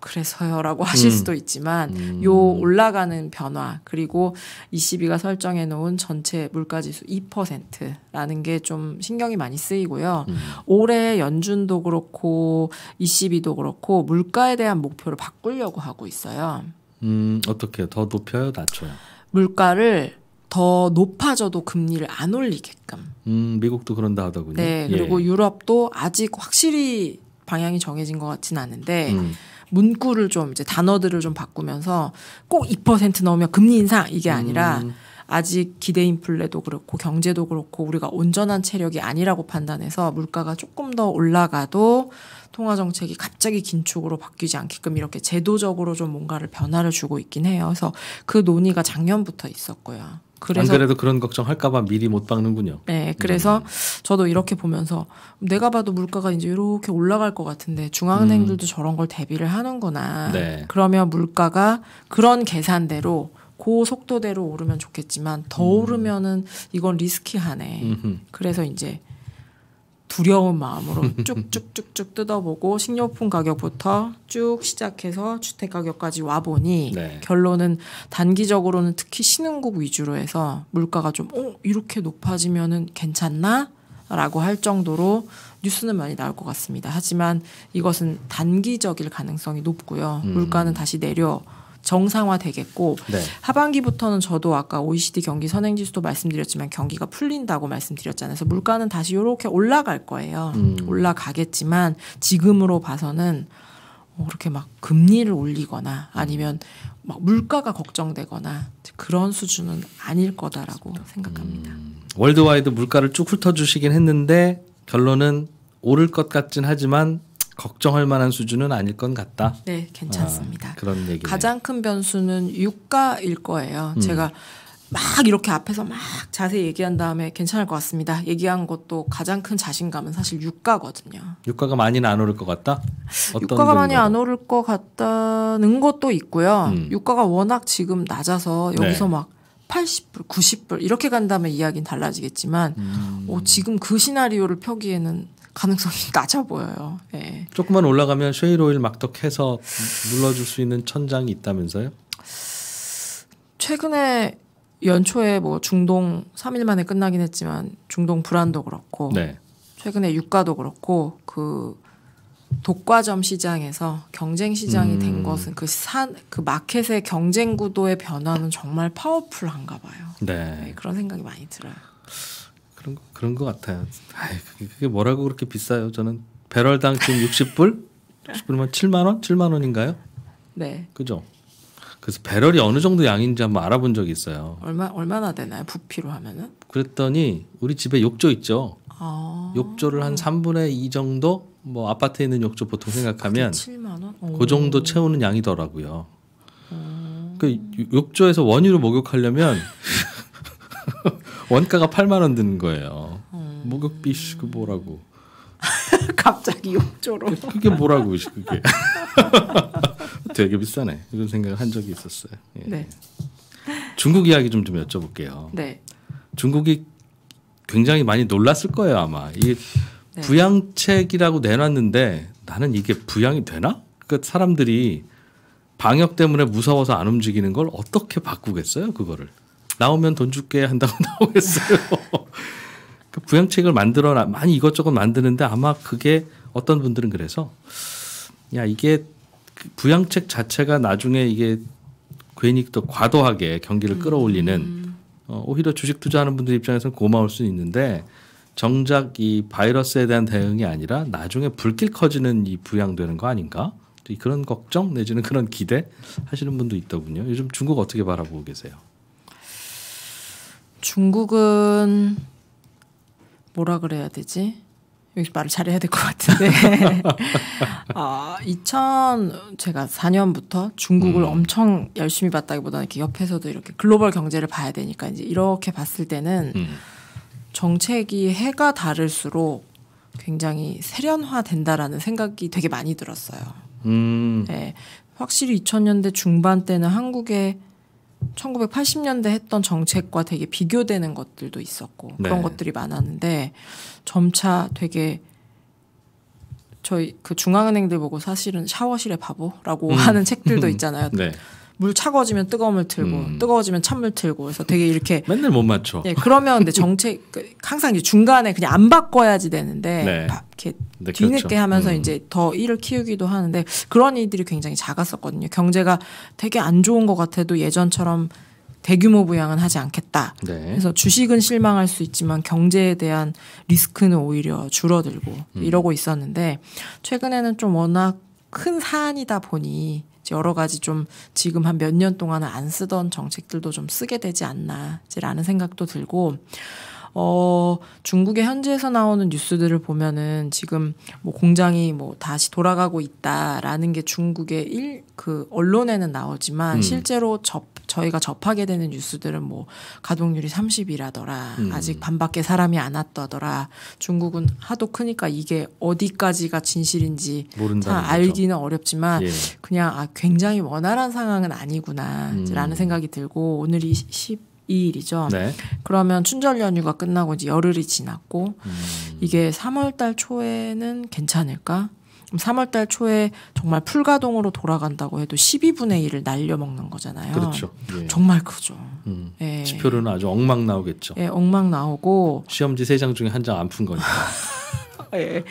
그래서요라고 음. 하실 음. 수도 있지만 음. 요 올라가는 변화 그리고 ECB가 설정해 놓은 전체 물가 지수 2%라는 게 좀 신경이 많이 쓰이고요. 음. 올해 연준도 그렇고 ECB도 그렇고 물가에 대한 목표를 바꾸려고 하고 있어요. 음, 어떻게 더 높여요, 낮춰요? 물가를 더 높아져도 금리를 안 올리게끔. 음, 미국도 그런다 하더군요. 네, 그리고 예. 유럽도 아직 확실히 방향이 정해진 것 같진 않은데 음. 문구를 좀 이제 단어들을 좀 바꾸면서 꼭 2% 넣으면 금리 인상 이게 아니라 음. 아직 기대 인플레도 그렇고 경제도 그렇고 우리가 온전한 체력이 아니라고 판단해서 물가가 조금 더 올라가도 통화 정책이 갑자기 긴축으로 바뀌지 않게끔 이렇게 제도적으로 좀 뭔가를 변화를 주고 있긴 해요. 그래서 그 논의가 작년부터 있었고요. 그래서 안 그래도 그런 걱정할까봐 미리 못 박는군요. 네, 그래서 음. 저도 이렇게 보면서 내가 봐도 물가가 이제 이렇게 올라갈 것 같은데 중앙은행들도 음. 저런 걸 대비를 하는구나. 네. 그러면 물가가 그런 계산대로 고 속도대로 오르면 좋겠지만 더 음. 오르면은 이건 리스키하네. 음흠. 그래서 이제 두려운 마음으로 쭉쭉쭉쭉 뜯어보고 식료품 가격부터 쭉 시작해서 주택 가격까지 와 보니 네. 결론은 단기적으로는 특히 신흥국 위주로 해서 물가가 좀 어, 이렇게 높아지면은 괜찮나? 라고 할 정도로 뉴스는 많이 나올 것 같습니다. 하지만 이것은 단기적일 가능성이 높고요. 음. 물가는 다시 내려 정상화 되겠고 네. 하반기부터는 저도 아까 OECD 경기 선행 지수도 말씀드렸지만 경기가 풀린다고 말씀드렸잖아요. 그래서 물가는 다시 이렇게 올라갈 거예요. 음. 올라가겠지만 지금으로 봐서는 뭐 그렇게 막 금리를 올리거나 아니면 막 물가가 걱정되거나 그런 수준은 아닐 거다라고 그 생각합니다. 음. 월드와이드 물가를 쭉 훑어주시긴 했는데 결론은 오를 것 같진 하지만 걱정할 만한 수준은 아닐 것 같다. 네, 괜찮습니다. 아, 그런 얘기. 가장 큰 변수는 유가일 거예요. 음. 제가 막 이렇게 앞에서 막 자세히 얘기한 다음에 괜찮을 것 같습니다. 얘기한 것도 가장 큰 자신감은 사실 유가거든요. 유가가 많이는 안 오를 것 같다? 유가가 많이 안 오를 것 같다는 것도 있고요. 음. 유가가 워낙 지금 낮아서 여기서 네. 막 80불, 90불 이렇게 간다면 이야기는 달라지겠지만 음. 어, 지금 그 시나리오를 펴기에는 가능성이 낮아 보여요. 예. 조금만 올라가면 쉐일 오일 막덕해서 눌러줄 수 있는 천장이 있다면서요? 최근에 연초에 뭐 중동 3일 만에 끝나긴 했지만 중동 불안도 그렇고 네. 최근에 유가도 그렇고 그 독과점 시장에서 경쟁 시장이 음. 된 것은 그산그 그 마켓의 경쟁 구도의 변화는 정말 파워풀한가 봐요. 네. 네, 그런 생각이 많이 들어요. 그런 거, 그런 것 같아요. 아이 그게 뭐라고 그렇게 비싸요? 저는 배럴당 지금 60불, 6 0불면 7만 원, 7만 원인가요? 네. 그죠. 그래서 배럴이 어느 정도 양인지 한번 알아본 적이 있어요. 얼마 얼마나 되나요? 부피로 하면은? 그랬더니 우리 집에 욕조 있죠. 아... 욕조를 한 3분의 2 정도 뭐 아파트에 있는 욕조 보통 생각하면 7만 원? 오. 그 정도 채우는 양이더라고요. 오. 그 욕조에서 원유로 목욕하려면 원가가 8만 원 드는 거예요. 음. 목욕비 그 뭐라고. 갑자기 욕조로. 그게 뭐라고 그게. 되게 비싸네. 이런 생각을 한 적이 있었어요. 예. 네. 중국 이야기 좀 좀 여쭤볼게요. 네. 중국이 굉장히 많이 놀랐을 거예요 아마. 이 네. 부양책이라고 내놨는데 나는 이게 부양이 되나? 그러니까 사람들이 방역 때문에 무서워서 안 움직이는 걸 어떻게 바꾸겠어요 그거를? 나오면 돈 줄게 한다고 나오겠어요. 그 부양책을 만들어 많이 이것저것 만드는데 아마 그게 어떤 분들은 그래서 야 이게 그 부양책 자체가 나중에 이게 괜히 또 과도하게 경기를 끌어올리는 음. 어, 오히려 주식 투자하는 분들 입장에서는 고마울 수는 있는데 정작 이 바이러스에 대한 대응이 아니라 나중에 불길 커지는 이 부양되는 거 아닌가 그런 걱정 내지는 그런 기대 하시는 분도 있더군요. 요즘 중국 어떻게 바라보고 계세요? 중국은 뭐라 그래야 되지? 여기 말을 잘해야 될 것 같은데. 아, 2000 제가 4년부터 중국을 음. 엄청 열심히 봤다기보다는 이렇게 옆에서도 이렇게 글로벌 경제를 봐야 되니까 이제 이렇게 봤을 때는 음. 정책이 해가 다를수록 굉장히 세련화된다라는 생각이 되게 많이 들었어요. 음. 네, 확실히 2000년대 중반 때는 한국의 1980년대 했던 정책과 되게 비교되는 것들도 있었고 네. 그런 것들이 많았는데 점차 되게 저희 그 중앙은행들 보고 사실은 샤워실의 바보라고 음. 하는 책들도 있잖아요. 네. 물 차가워지면 뜨거움을 틀고 음. 뜨거워지면 찬물 틀고 그래서 되게 이렇게 맨날 못 맞춰. 예, 그러면 근데 정책 그 항상 이제 중간에 그냥 안 바꿔야지 되는데 네. 바, 이렇게 네, 뒤늦게 그렇죠. 하면서 음. 이제 더 일을 키우기도 하는데 그런 일들이 굉장히 작았었거든요. 경제가 되게 안 좋은 것 같아도 예전처럼 대규모 부양은 하지 않겠다. 네. 그래서 주식은 실망할 수 있지만 경제에 대한 리스크는 오히려 줄어들고 음. 이러고 있었는데 최근에는 좀 워낙 큰 사안이다 보니 여러 가지 좀 지금 한 몇 년 동안은 안 쓰던 정책들도 좀 쓰게 되지 않나라는 생각도 들고 어, 중국의 현지에서 나오는 뉴스들을 보면은 지금 뭐 공장이 뭐 다시 돌아가고 있다라는 게 중국의 일, 그 언론에는 나오지만 음. 실제로 접 저희가 접하게 되는 뉴스들은 뭐 가동률이 30이라더라. 음. 아직 반밖에 사람이 안 왔다더라. 중국은 하도 크니까 이게 어디까지가 진실인지 알기는 어렵지만 예. 그냥 아 굉장히 원활한 상황은 아니구나라는 음. 생각이 들고 오늘이 10 이일이죠 네. 그러면 춘절 연휴가 끝나고 이제 열흘이 지났고 음. 이게 3월 달 초에는 괜찮을까? 3월달 초에 정말 풀가동으로 돌아간다고 해도 12분의 1을 날려먹는 거잖아요. 그렇죠. 예. 정말 크죠. 음. 예. 지표로는 아주 엉망 나오겠죠. 예, 엉망 나오고 시험지 3장 중에 한 장 안 푼 거니까. 예.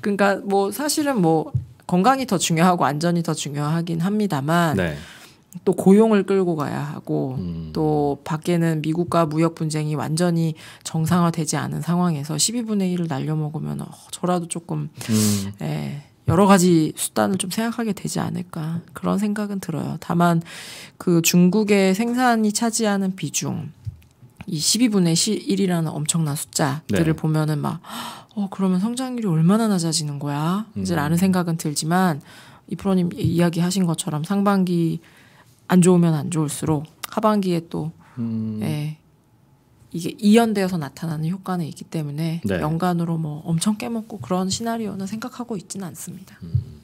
그러니까 뭐 사실은 뭐 건강이 더 중요하고 안전이 더 중요하긴 합니다만 네. 또 고용을 끌고 가야 하고 음. 또 밖에는 미국과 무역 분쟁이 완전히 정상화되지 않은 상황에서 12분의 1을 날려먹으면 어, 저라도 조금 음. 예. 여러 가지 수단을 좀 생각하게 되지 않을까 그런 생각은 들어요. 다만 그 중국의 생산이 차지하는 비중 이 12분의 1이라는 엄청난 숫자들을 네. 보면은 막 어, 그러면 성장률이 얼마나 낮아지는 거야? 이제 라는 음. 생각은 들지만 이 프로님 이야기 하신 것처럼 상반기 안 좋으면 안 좋을수록 하반기에 또 음. 예, 이게 이연되어서 나타나는 효과는 있기 때문에 네. 연간으로 뭐 엄청 깨먹고 그런 시나리오는 생각하고 있지는 않습니다. 음.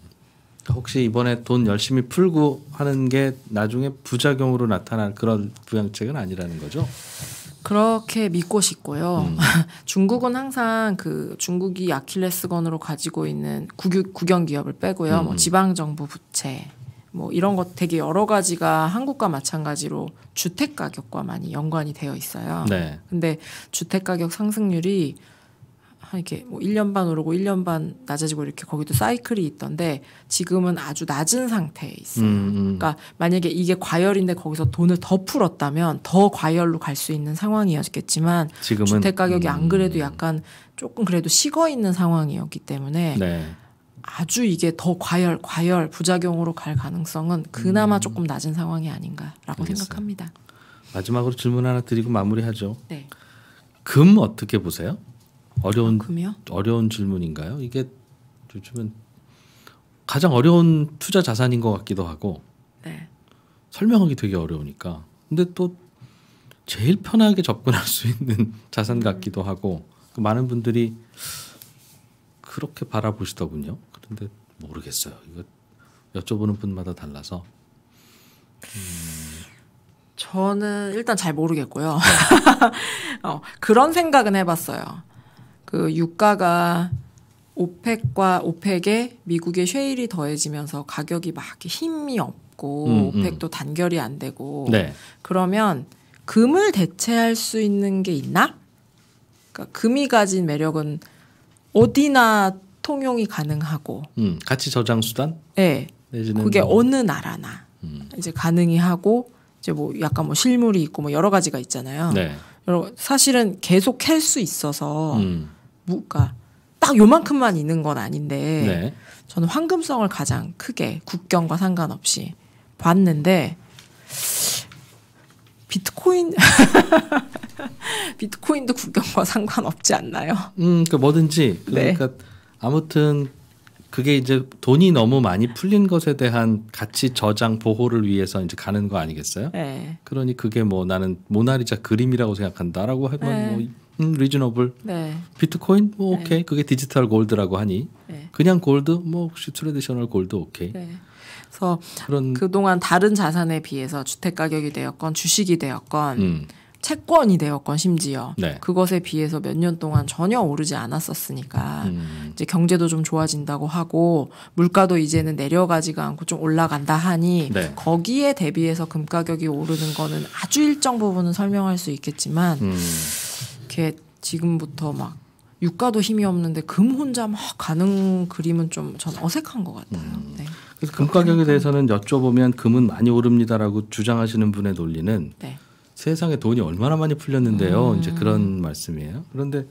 그러니까 혹시 이번에 돈 열심히 풀고 하는 게 나중에 부작용으로 나타날 그런 부양책은 아니라는 거죠? 그렇게 믿고 싶고요. 음. 중국은 항상 그 중국이 아킬레스건으로 가지고 있는 국유, 국영 기업을 빼고요. 뭐 음. 뭐 지방 정부 부채, 뭐 이런 것 되게 여러 가지가 한국과 마찬가지로 주택 가격과 많이 연관이 되어 있어요. 네. 근데 주택 가격 상승률이 한 이렇게 뭐 1년 반 오르고 1년 반 낮아지고 이렇게 거기도 사이클이 있던데 지금은 아주 낮은 상태에 있어요. 음, 음. 그러니까 만약에 이게 과열인데 거기서 돈을 더 풀었다면 더 과열로 갈 수 있는 상황이었겠지만 지금은 주택 가격이 음. 안 그래도 약간 조금 그래도 식어 있는 상황이었기 때문에 네. 아주 이게 더 과열, 과열 부작용으로 갈 가능성은 그나마 음. 조금 낮은 상황이 아닌가라고 알겠어요. 생각합니다. 마지막으로 질문 하나 드리고 마무리하죠. 네. 금 어떻게 보세요? 어려운 아, 금이요? 어려운 질문인가요? 이게 요즘은 가장 어려운 투자 자산인 것 같기도 하고 네. 설명하기 되게 어려우니까. 근데 또 제일 편하게 접근할 수 있는 자산 같기도 하고 그 많은 분들이 그렇게 바라보시더군요. 근데 모르겠어요. 이거 여쭤보는 분마다 달라서. 음. 저는 일단 잘 모르겠고요. 어, 그런 생각은 해봤어요. 그 유가가 오펙과 오펙에 미국의 쉐일이 더해지면서 가격이 막 힘이 없고 음, 음, 오펙도 단결이 안 되고 네. 그러면 금을 대체할 수 있는 게 있나? 그러니까 금이 가진 매력은 어디나 통용이 가능하고 음, 같이 저장 수단? 네. 예. 그게 뭐... 어느 나라나 음. 이제 가능이 하고 이제 뭐 약간 뭐 실물이 있고 뭐 여러 가지가 있잖아요. 네. 여러 사실은 계속 캘 수 있어서 음. 뭐가 그러니까 딱 요만큼만 있는 건 아닌데 네. 저는 황금성을 가장 크게 국경과 상관없이 봤는데 비트코인 비트코인도 국경과 상관없지 않나요? 음, 그 그러니까 뭐든지 네. 그러니까 네. 아무튼 그게 이제 돈이 너무 많이 풀린 것에 대한 가치 저장 보호를 위해서 이제 가는 거 아니겠어요? 네. 그러니 그게 뭐 나는 모나리자 그림이라고 생각한다라고 하면 네. 뭐 음, 리즈너블. 네. 비트코인 뭐 네. 오케이. 그게 디지털 골드라고 하니 네. 그냥 골드 뭐 혹시 트레디셔널 골드 오케이. 네. 그래서 그런 그동안 다른 자산에 비해서 주택 가격이 되었건 주식이 되었건 음. 채권이 되었건 심지어 네. 그것에 비해서 몇 년 동안 전혀 오르지 않았었으니까 음. 이제 경제도 좀 좋아진다고 하고 물가도 이제는 내려가지가 않고 좀 올라간다 하니 네. 거기에 대비해서 금 가격이 오르는 거는 아주 일정 부분은 설명할 수 있겠지만 음. 이게 지금부터 막 유가도 힘이 없는데 금 혼자 막 가는 그림은 좀 전 어색한 것 같아요. 음. 네. 그래서 금 가격에 그러니까 대해서는 여쭤보면 금은 많이 오릅니다라고 주장하시는 분의 논리는 네. 세상에 돈이 얼마나 많이 풀렸는데요. 음. 이제 그런 말씀이에요. 그런데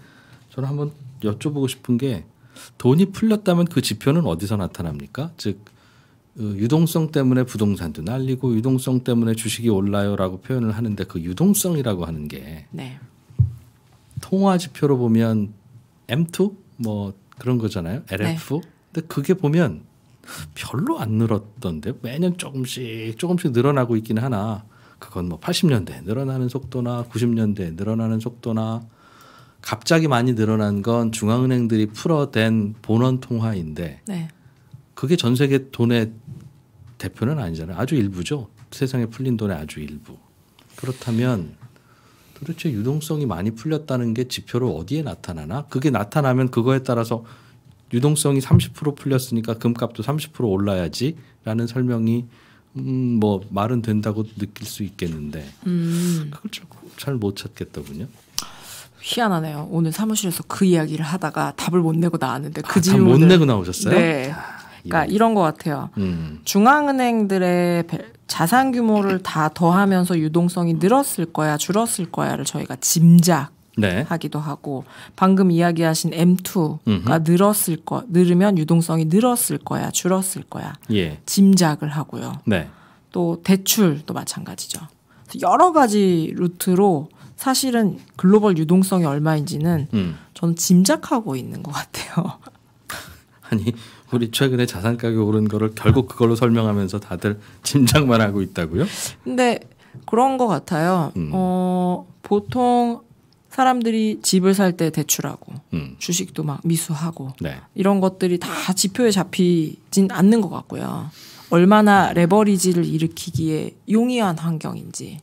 저는 한번 여쭤보고 싶은 게 돈이 풀렸다면 그 지표는 어디서 나타납니까? 즉 어, 유동성 때문에 부동산도 날리고 유동성 때문에 주식이 올라요라고 표현을 하는데 그 유동성이라고 하는 게 네. 통화 지표로 보면 M2 뭐 그런 거잖아요. LF. 네. 근데 그게 보면 별로 안 늘었던데 매년 조금씩 조금씩 늘어나고 있기는 하나 그건 뭐 80년대 늘어나는 속도나 90년대 늘어나는 속도나 갑자기 많이 늘어난 건 중앙은행들이 풀어댄 본원 통화인데 네. 그게 전 세계 돈의 대표는 아니잖아요. 아주 일부죠. 세상에 풀린 돈의 아주 일부. 그렇다면 도대체 유동성이 많이 풀렸다는 게 지표로 어디에 나타나나? 그게 나타나면 그거에 따라서 유동성이 30% 풀렸으니까 금값도 30% 올라야지라는 설명이 음, 뭐 말은 된다고 느낄 수 있겠는데 음. 그걸 잘 못 찾겠더군요. 희한하네요. 오늘 사무실에서 그 이야기를 하다가 답을 못 내고 나왔는데 그 아, 질문을 못 내고 나오셨어요? 네. 아, 그러니까 예. 이런 것 같아요. 음. 중앙은행들의 자산 규모를 다 더하면서 유동성이 늘었을 거야, 줄었을 거야를 저희가 짐작 네. 하기도 하고 방금 이야기하신 M2가 음흠. 늘었을 거 늘으면 유동성이 늘었을 거야 줄었을 거야 예. 짐작을 하고요. 네. 또 대출도 마찬가지죠. 여러 가지 루트로 사실은 글로벌 유동성이 얼마인지는 음. 저는 짐작하고 있는 것 같아요. 아니 우리 최근에 자산 가격 오른 거를 결국 그걸로 설명하면서 다들 짐작만 하고 있다고요? 근데 그런 것 같아요. 음. 어, 보통 사람들이 집을 살 때 대출하고 음. 주식도 막 미수하고 네. 이런 것들이 다 지표에 잡히진 않는 것 같고요. 얼마나 레버리지를 일으키기에 용이한 환경인지.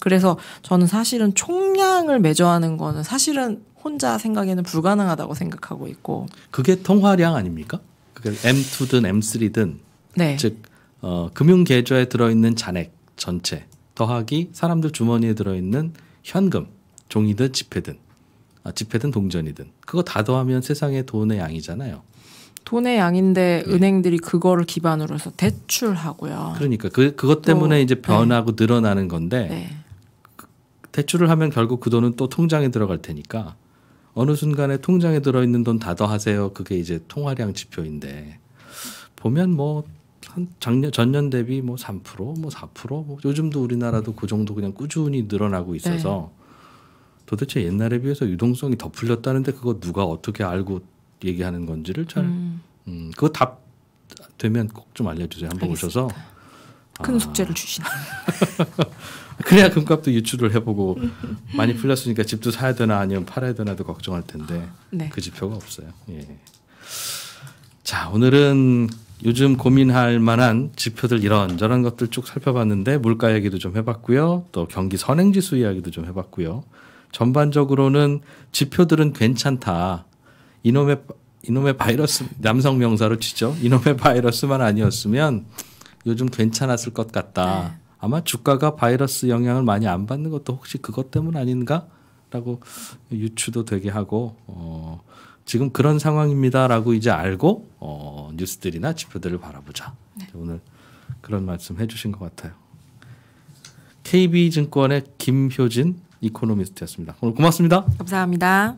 그래서 저는 사실은 총량을 매저하는 거는 사실은 혼자 생각에는 불가능하다고 생각하고 있고. 그게 통화량 아닙니까? 그게 M2든 M3든 네. 즉 어, 금융 계좌에 들어 있는 잔액 전체 더하기 사람들 주머니에 들어 있는 현금 종이든 지폐든 아, 지폐든 동전이든 그거 다 더하면 세상의 돈의 양이잖아요. 돈의 양인데 네. 은행들이 그거를 기반으로 해서 대출하고요. 그러니까 그 그것 때문에 또, 이제 네. 변하고 네. 늘어나는 건데 네. 대출을 하면 결국 그 돈은 또 통장에 들어갈 테니까 어느 순간에 통장에 들어있는 돈 다 더하세요. 그게 이제 통화량 지표인데 보면 뭐. 한 작년 전년 대비 뭐 3%, 뭐 4%, 뭐 요즘도 우리나라도 그 정도 그냥 꾸준히 늘어나고 있어서 네. 도대체 옛날에 비해서 유동성이 더 풀렸다는데 그거 누가 어떻게 알고 얘기하는 건지를 잘 음. 음 그거 답 되면 꼭 좀 알려주세요. 한번 오셔서 큰 아. 숙제를 주시네. 그래야 금값도 유출을 해보고 많이 풀렸으니까 집도 사야 되나 아니면 팔아야 되나도 걱정할 텐데 아, 네. 그 지표가 없어요. 예. 자 오늘은 요즘 고민할 만한 지표들 이런저런 것들 쭉 살펴봤는데 물가 얘기도 좀 해봤고요. 또 경기 선행지수 이야기도 좀 해봤고요. 전반적으로는 지표들은 괜찮다. 이놈의 이놈의 바이러스 남성 명사로 치죠. 이놈의 바이러스만 아니었으면 요즘 괜찮았을 것 같다. 네. 아마 주가가 바이러스 영향을 많이 안 받는 것도 혹시 그것 때문 아닌가라고 유추도 되게 하고 어, 지금 그런 상황입니다라고 이제 알고 어, 뉴스들이나 지표들을 바라보자. 네. 오늘 그런 말씀 해주신 것 같아요. KB 증권의 김효진 이코노미스트였습니다. 오늘 고맙습니다. 감사합니다.